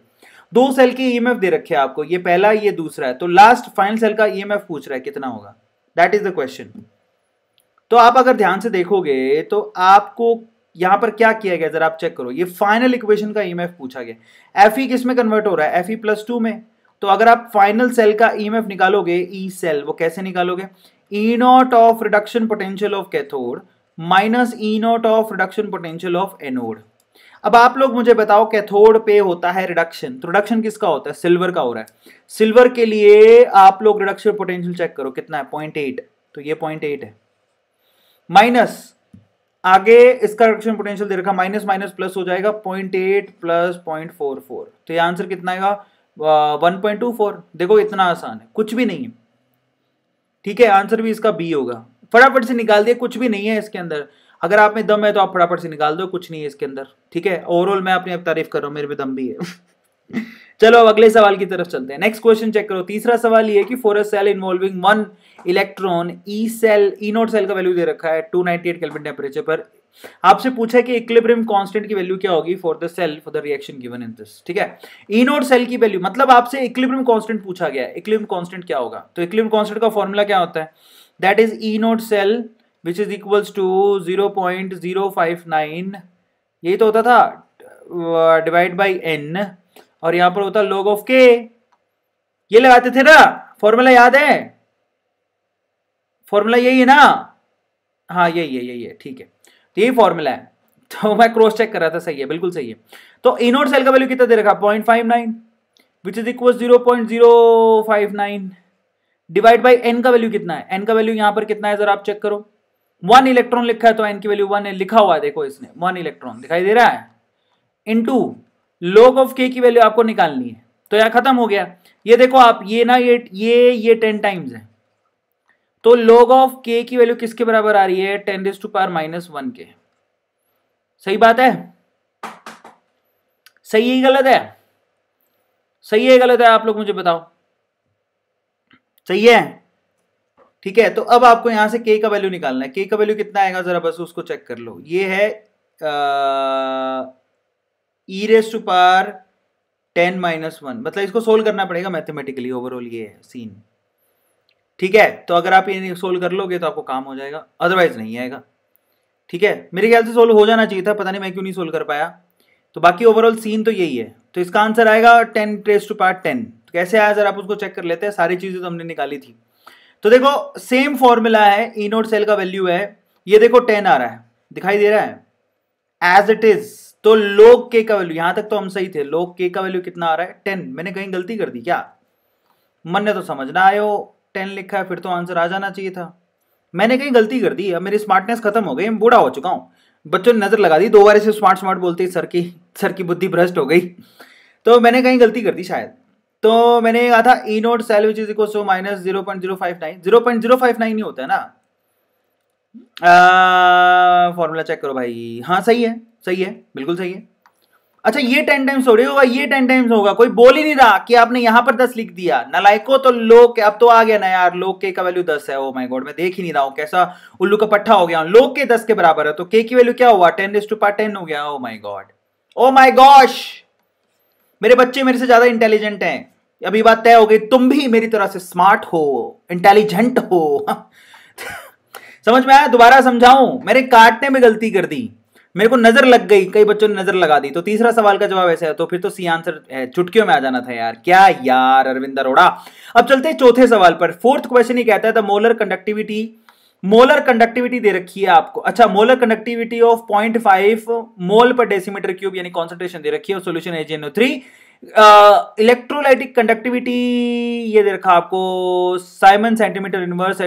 [SPEAKER 1] दो सेल के ईएमएफ e दे रखे हैं आपको ये पहला ये दूसरा है तो लास्ट फाइनल सेल का ईएमएफ e पूछ रहा है कितना होगा दैट इज द क्वेश्चन तो आप अगर ध्यान से देखोगे तो आपको यहां पर क्या किया गया जरा आप चेक करो ये फाइनल इक्वेशन का ईएमएफ e पूछा गया एफ ई e किस में कन्वर्ट हो रहा है एफ ई प्लस टू में तो अगर आप फाइनल सेल का ईएमएफ e निकालोगे ई सेल वो कैसे निकालोगे E not of reduction potential of cathode minus E not of reduction potential of anode अब आप लोग मुझे बताओ कैथोड पे होता है रिडक्शन तो रिडक्शन किसका होता है सिल्वर का हो रहा है सिल्वर के लिए आप लोग रिडक्शन पोटेंशियल चेक करो कितना है पॉइंट एट तो ये पॉइंट एट है माइनस आगे इसका रिडक्शन पोटेंशियल दे रखा माइनस माइनस प्लस हो जाएगा point eight plus point four four तो ये आंसर कितना आएगा वन पॉइंट टू फोर देखो इतना आसान है कुछ भी नहीं है ठीक है आंसर भी इसका बी होगा फटाफट से निकाल दिया कुछ भी नहीं है इसके अंदर अगर आप में दम है तो आप फटाफट से निकाल दो कुछ नहीं है इसके अंदर ठीक है ओवरऑल मैं अपनी तारीफ कर रहा हूँ मेरे में दम भी है (laughs) चलो अब अगले सवाल की तरफ चलते हैं नेक्स्ट क्वेश्चन चेक करो तीसरा सवाल ये कि four cell involving one electron E cell E note cell का वैल्यू दे रखा है 298 केल्विन टेम्परेचर पर आपसे पूछा कि इक्विलिब्रियम कांस्टेंट की वैल्यू क्या होगी for the cell for the reaction given in this ठीक है ई नोट सेल की वैल्यू मतलब आपसे इक्विलिब्रियम कांस्टेंट पूछा गया है इक्विलिब्रियम कांस्टेंट क्या होगा तो इक्विलिब्रियम कांस्टेंट का फॉर्मूला क्या होता है that is E note cell which is equals to zero point zero five nine यही तो होता था डिवाइड बाई एन और यहां पर होता लॉग ऑफ के ये लगाते थे ना फॉर्मूला याद है फॉर्मूला यही है ना हाँ यही है यही है ठीक है तो यही फॉर्मूला है तो मैं क्रॉस चेक कर रहा था सही है बिल्कुल सही है तो इनोट सेल का वैल्यू कितना दे रखा point five nine which is equal zero point zero five nine divide by N का वैल्यू कितना है एन का वैल्यू यहां पर कितना है जरा आप चेक करो वन इलेक्ट्रॉन लिखा है तो एन की वैल्यू वन लिखा हुआ है देखो इसने वन इलेक्ट्रॉन दिखाई दे रहा है इन टू लॉग ऑफ के की वैल्यू आपको निकालनी है तो यहाँ खत्म हो गया ये देखो आप ये ना ये ये ये टेन टाइम्स है तो लॉग ऑफ के की वैल्यू किसके बराबर आ रही है ten raise to power minus one के सही बात है सही है गलत है सही है गलत है आप लोग मुझे बताओ सही है ठीक है तो अब आपको यहां से के का वैल्यू निकालना है के का वैल्यू कितना आएगा जरा बस उसको चेक कर लो ये है ah, E raise to power ten minus one मतलब इसको सोल्व करना पड़ेगा मैथमेटिकली ओवरऑल ये है सीन ठीक है तो अगर आप ये सोल्व कर लोगे तो आपको काम हो जाएगा अदरवाइज नहीं आएगा ठीक है मेरे ख्याल से सोल्व हो जाना चाहिए था पता नहीं मैं क्यों नहीं सोल्व कर पाया तो बाकी ओवरऑल सीन तो यही है तो इसका आंसर आएगा ten raise to power ten तो कैसे आया जरा आप उसको चेक कर लेते हैं सारी चीज़ें तो हमने निकाली थी तो देखो सेम फॉर्मूला है ई नोट सेल का वैल्यू है ये देखो टेन आ रहा है दिखाई दे रहा है एज इट इज़ तो लोग के का वैल्यू यहां तक तो हम सही थे लोग के का वैल्यू कितना आ रहा है टेन मैंने कहीं गलती कर दी क्या मन ने तो समझ ना आयो टेन लिखा है फिर तो आंसर आ जाना चाहिए था मैंने कहीं गलती कर दी अब मेरी स्मार्टनेस खत्म हो गई बूढ़ा हो चुका हूं बच्चों ने नजर लगा दी दो बार से स्मार्ट स्मार्ट बोलते सर की सर की बुद्धि भ्रष्ट हो गई तो मैंने कहीं गलती कर दी शायद तो मैंने कहा था E note cell which is equal to minus zero point zero five nine zero point zero five nine ही होता है ना फॉर्मूला चेक करो भाई हाँ सही है सही है बिल्कुल सही है अच्छा ये टेन टाइम्स हो रही होगा ये टेन टाइम्स होगा कोई बोल ही नहीं रहा कि आपने यहां पर दस लिख दिया नलायको तो लोग अब तो आ गया ना यार लोक के का वैल्यू दस है ओ माय गॉड मैं देख ही नहीं रहा हूं कैसा उल्लू का पट्टा हो गया लोक के दस के बराबर है तो के की वैल्यू क्या हुआ ten is to power ten हो गया ओ माई गॉड ओ माई गॉश मेरे बच्चे मेरे से ज्यादा इंटेलिजेंट है अभी बात तय हो गई तुम भी मेरी तरह से स्मार्ट हो इंटेलिजेंट हो (laughs) समझ में आया दोबारा समझाऊं मेरे काटने में गलती कर दी मेरे को नजर लग गई कई बच्चों ने नजर लगा दी तो तीसरा सवाल का जवाब ऐसा है तो फिर तो सी आंसर है चुटकियों में आ जाना था यार क्या यार अरविंद अरोड़ा अब चलते हैं चौथे सवाल पर फोर्थ क्वेश्चन ही कहता है मोलर कंडक्टिविटी मोलर कंडक्टिविटी दे रखी है आपको अच्छा molar conductivity of point five mole per decimetre cube यानी कॉन्सेंट्रेशन दे रखी है सोल्यूशन है जेनो थ्री इलेक्ट्रोलाइटिक कंडक्टिविटी ये दे रखा आपको साइमन सेंटीमीटर इनवर्स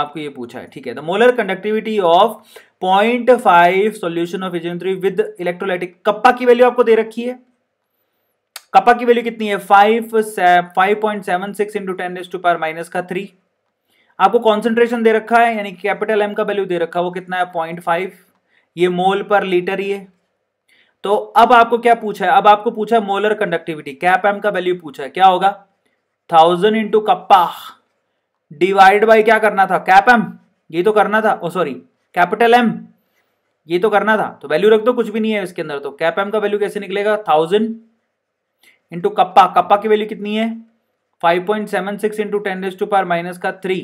[SPEAKER 1] आपको ये पूछा है ठीक है the molar conductivity of point five solution of एजियम थ्री विद इलेक्ट्रोलाइटिक कप्पा की वैल्यू आपको दे रखी है कप्पा की वैल्यू कितनी है five five point seven six into ten raise to power minus का थ्री आपको कॉन्सेंट्रेशन दे रखा है यानी कैपिटल एम का वैल्यू दे रखा है वो कितना है पॉइंट फाइव ये मोल पर लीटर ये तो अब आपको क्या पूछा है अब आपको पूछा है मोलर कंडक्टिविटी कैप एम का वैल्यू पूछा है क्या होगा thousand into kappa divide by क्या करना था कैप एम ये तो करना था oh oh, sorry capital M ये तो करना था तो वैल्यू रख दो कुछ भी नहीं है इसके अंदर तो कैप एम का वैल्यू कैसे निकलेगा थाउजेंड इंटू कप्पा कप्पा की वैल्यू कितनी है five point seven six into ten raise to power minus का थ्री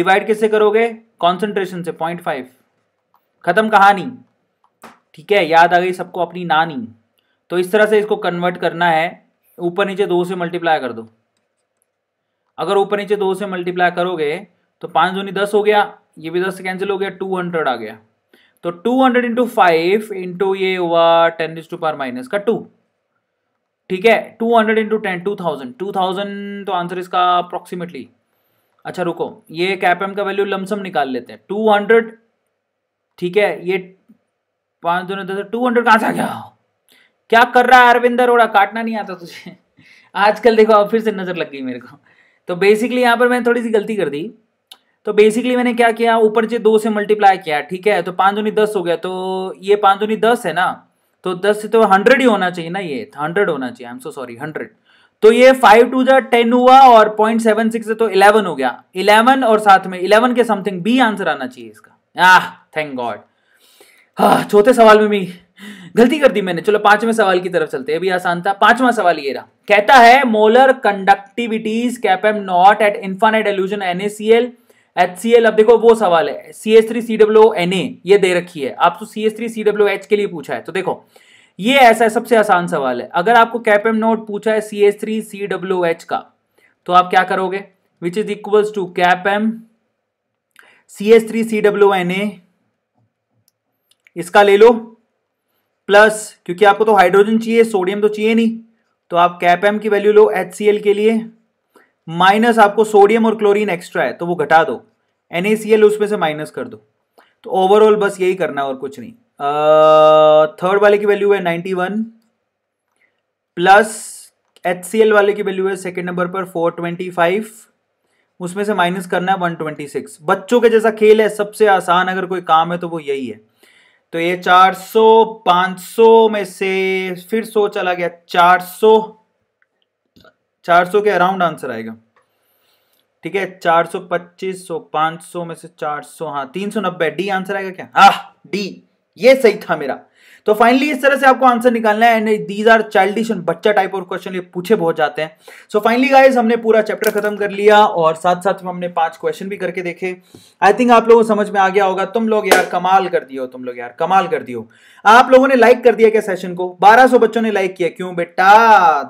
[SPEAKER 1] डिवाइड किससे करोगे कॉन्सेंट्रेशन से पॉइंट फाइव खत्म कहानी ठीक है याद आ गई सबको अपनी नानी तो इस तरह से इसको कन्वर्ट करना है ऊपर नीचे दो से मल्टीप्लाई कर दो अगर ऊपर नीचे दो से मल्टीप्लाई करोगे तो पाँच दूनी दस हो गया ये भी दस से कैंसिल हो गया टू हंड्रेड आ गया तो two hundred into five into ये हुआ ten is to power minus का टू ठीक है two hundred into ten two thousand two thousand तो आंसर इसका अप्रोक्सीमेटली अच्छा रुको ये कैप एम का वैल्यू लमसम निकाल लेते हैं टू हंड्रेड ठीक है ये पाँच दोनों दस टू हंड्रेड कहाँ से आ गया क्या कर रहा है अरविंद अरोड़ा काटना नहीं आता तुझे आजकल देखो अब फिर से नज़र लग गई मेरे को तो बेसिकली यहाँ पर मैंने थोड़ी सी गलती कर दी तो बेसिकली मैंने क्या किया ऊपर से दो से मल्टीप्लाई किया ठीक है तो पांच दूनी दस हो गया तो ये पांच दूनी दस है ना तो दस से तो हंड्रेड ही होना चाहिए ना ये हंड्रेड होना चाहिए I am so sorry hundred तो ये फाइव टू जो टेन हुआ और पॉइंट सेवन सिक्स तो इलेवन हो गया इलेवन और साथ में इलेवन के समथिंग बी आंसर आना चाहिए इसका आह थैंक गॉड चौथे सवाल में भी गलती कर दी मैंने चलो पांचवें सवाल की तरफ चलते हैं अभी आसान था पांचवा सवाल ये रहा कहता है molar conductivities cap M nought at infinite dilution NaCl H C L अब देखो वो सवाल है C S three C W N A ये दे रखी है आपको C S three C W H के लिए पूछा है तो देखो ये ऐसा है सबसे आसान सवाल है अगर आपको एम नोट पूछा है C S three C W H का तो आप क्या करोगे which is equal to M C S three C W N A इसका ले लो प्लस क्योंकि आपको तो हाइड्रोजन चाहिए सोडियम तो चाहिए नहीं तो आप कैपएम की वैल्यू लो एच सी एल के लिए माइनस आपको सोडियम और क्लोरीन एक्स्ट्रा है तो वो घटा दो एन उसमें से माइनस कर दो तो ओवरऑल बस यही करना और कुछ नहीं थर्ड वाले की वैल्यू है नाइन्टी वन प्लस एच वाले की वैल्यू है सेकेंड नंबर पर फोर ट्वेंटी फाइव उसमें से माइनस करना है वन ट्वेंटी सिक्स बच्चों के जैसा खेल है सबसे आसान अगर कोई काम है तो वो यही है तो ये चार सौ पांच सौ में से फिर सो चला गया चार सौ 400 के अराउंड आंसर आएगा ठीक है सौ पांच 500 में से 400 हाँ तीन नब्बे डी आंसर आएगा क्या हाँ डी ये सही था मेरा तो फाइनली इस तरह से आपको आंसर निकालना है and these are childish and बच्चा टाइप ऑफ क्वेश्चन ये पूछे बहुत जाते हैं सो फाइनली गाइज हमने पूरा चैप्टर खत्म कर लिया और साथ साथ में हमने पांच क्वेश्चन भी करके देखे आई थिंक आप लोगों को समझ में आ गया होगा तुम लोग यार कमाल कर दियो तुम लोग यार कमाल कर दियो आप लोगों ने लाइक कर दिया क्या सेशन को बारह बच्चों ने लाइक किया क्यों बेटा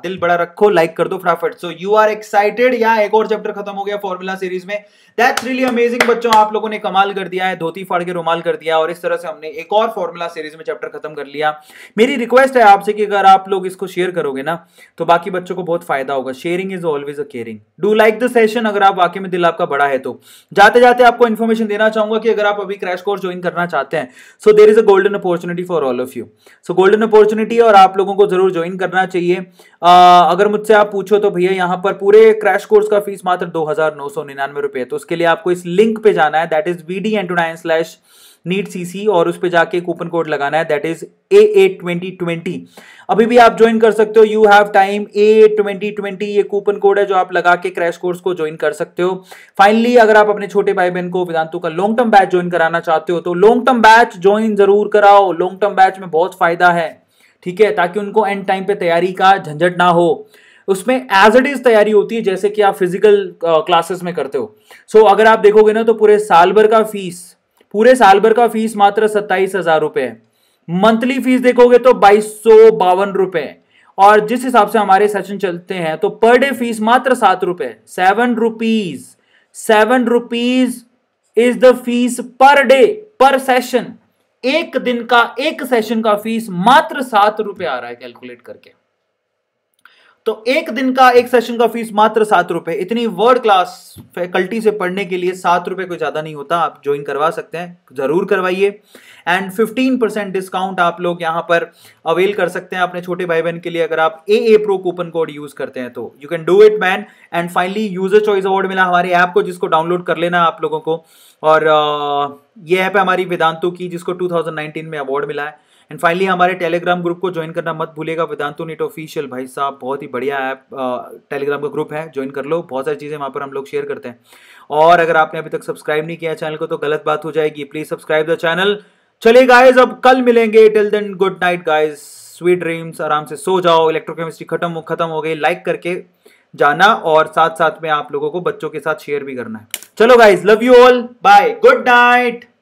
[SPEAKER 1] दिल बड़ा रखो लाइक कर दो फटाफट सो यू आर एक्साइटेड या एक और चैप्टर खत्म हो गया फॉर्मुला सीरीज में दैट्स रियली अमेजिंग बच्चों आप लोगों ने कमाल कर दिया है धोती फाड़ के रुमाल कर दिया और इस तरह से हमने एक और फॉर्मूला सीरीज में चैप्टर खत्म कर लिया मेरी रिक्वेस्ट है आपसे कि अगर आप लोग इसको शेयर करोगे ना तो बाकी बच्चों को बहुत फायदा होगा sharing is always a caring do like the session अगर आप वाकई में दिल आपका बड़ा है तो जाते जाते आपको इन्फॉर्मेशन देना चाहूंगा कि अगर आप अभी क्रैश कोर्स ज्वाइन करना चाहते हैं so there is a golden opportunity for all of you so golden opportunity और आप लोगों को जरूर ज्वाइन करना चाहिए आ, अगर मुझसे आप पूछो तो भैया यहाँ पर पूरे क्रैश कोर्स का फीस मात्र दो हजार नौ सौ निन्यानवे रुपये तो उसके लिए आपको इस लिंक पे जाना है दैट इज बी डी एंटोडाइन स्लैश नीट सीसी और उस पर जाके कूपन कोड लगाना है that is A A twenty twenty अभी भी आप ज्वाइन कर सकते हो you have time A twenty twenty ये कूपन कोड है जो आप लगा के क्रैश कोर्स को ज्वाइन कर सकते हो फाइनली अगर आप अपने छोटे भाई बहन को वेदांतु का लॉन्ग टर्म बैच ज्वाइन कराना चाहते हो तो लॉन्ग टर्म बैच ज्वाइन जरूर कराओ लॉन्ग टर्म बैच में बहुत फायदा है ठीक है ताकि उनको एंड टाइम पे तैयारी का झंझट ना हो उसमें एज इट इज तैयारी होती है जैसे कि आप फिजिकल क्लासेस में करते हो सो so, अगर आप देखोगे ना तो पूरे साल भर का फीस पूरे साल भर का फीस मात्र सत्ताईस हजार रुपए है मंथली फीस देखोगे तो बाईस सौ बावन रुपए और जिस हिसाब से हमारे सेशन चलते हैं तो पर डे फीस मात्र सात रुपए seven rupees seven rupees is the fees per day per session एक दिन का एक सेशन का फीस मात्र सात रुपए आ रहा है कैलकुलेट करके तो एक दिन का एक सेशन का फीस मात्र सात रुपए इतनी वर्ल्ड क्लास फैकल्टी से पढ़ने के लिए सात रुपए कोई ज्यादा नहीं होता आप ज्वाइन करवा सकते हैं जरूर करवाइए एंड फिफ्टीन परसेंट डिस्काउंट आप लोग यहां पर अवेल कर सकते हैं अपने छोटे भाई बहन के लिए अगर आप A A pro coupon code use करते हैं तो you can do it man and finally user choice award मिला हमारे ऐप को जिसको डाउनलोड कर लेना आप लोगों को और uh, ये ऐप है हमारी वेदांतु की जिसको टू में अवार्ड मिला है एंड फाइनली हमारे टेलीग्राम ग्रुप को ज्वाइन करना मत भूलेगा वेदांतो नेट ऑफिशियल भाई साहब बहुत ही बढ़िया ऐप टेलीग्राम का ग्रुप है ज्वाइन कर लो बहुत सारी चीज़ें वहाँ पर हम लोग शेयर करते हैं और अगर आपने अभी तक सब्सक्राइब नहीं किया चैनल को तो गलत बात हो जाएगी प्लीज़ सब्सक्राइब द चैनल चलिए गाइज अब कल मिलेंगे till then good night guys sweet dreams आराम से सो जाओ इलेक्ट्रोकेमिस्ट्री खत्म हो खत्म हो गई लाइक करके जाना और साथ साथ में आप लोगों को बच्चों के साथ शेयर भी करना है चलो guys love you all bye good night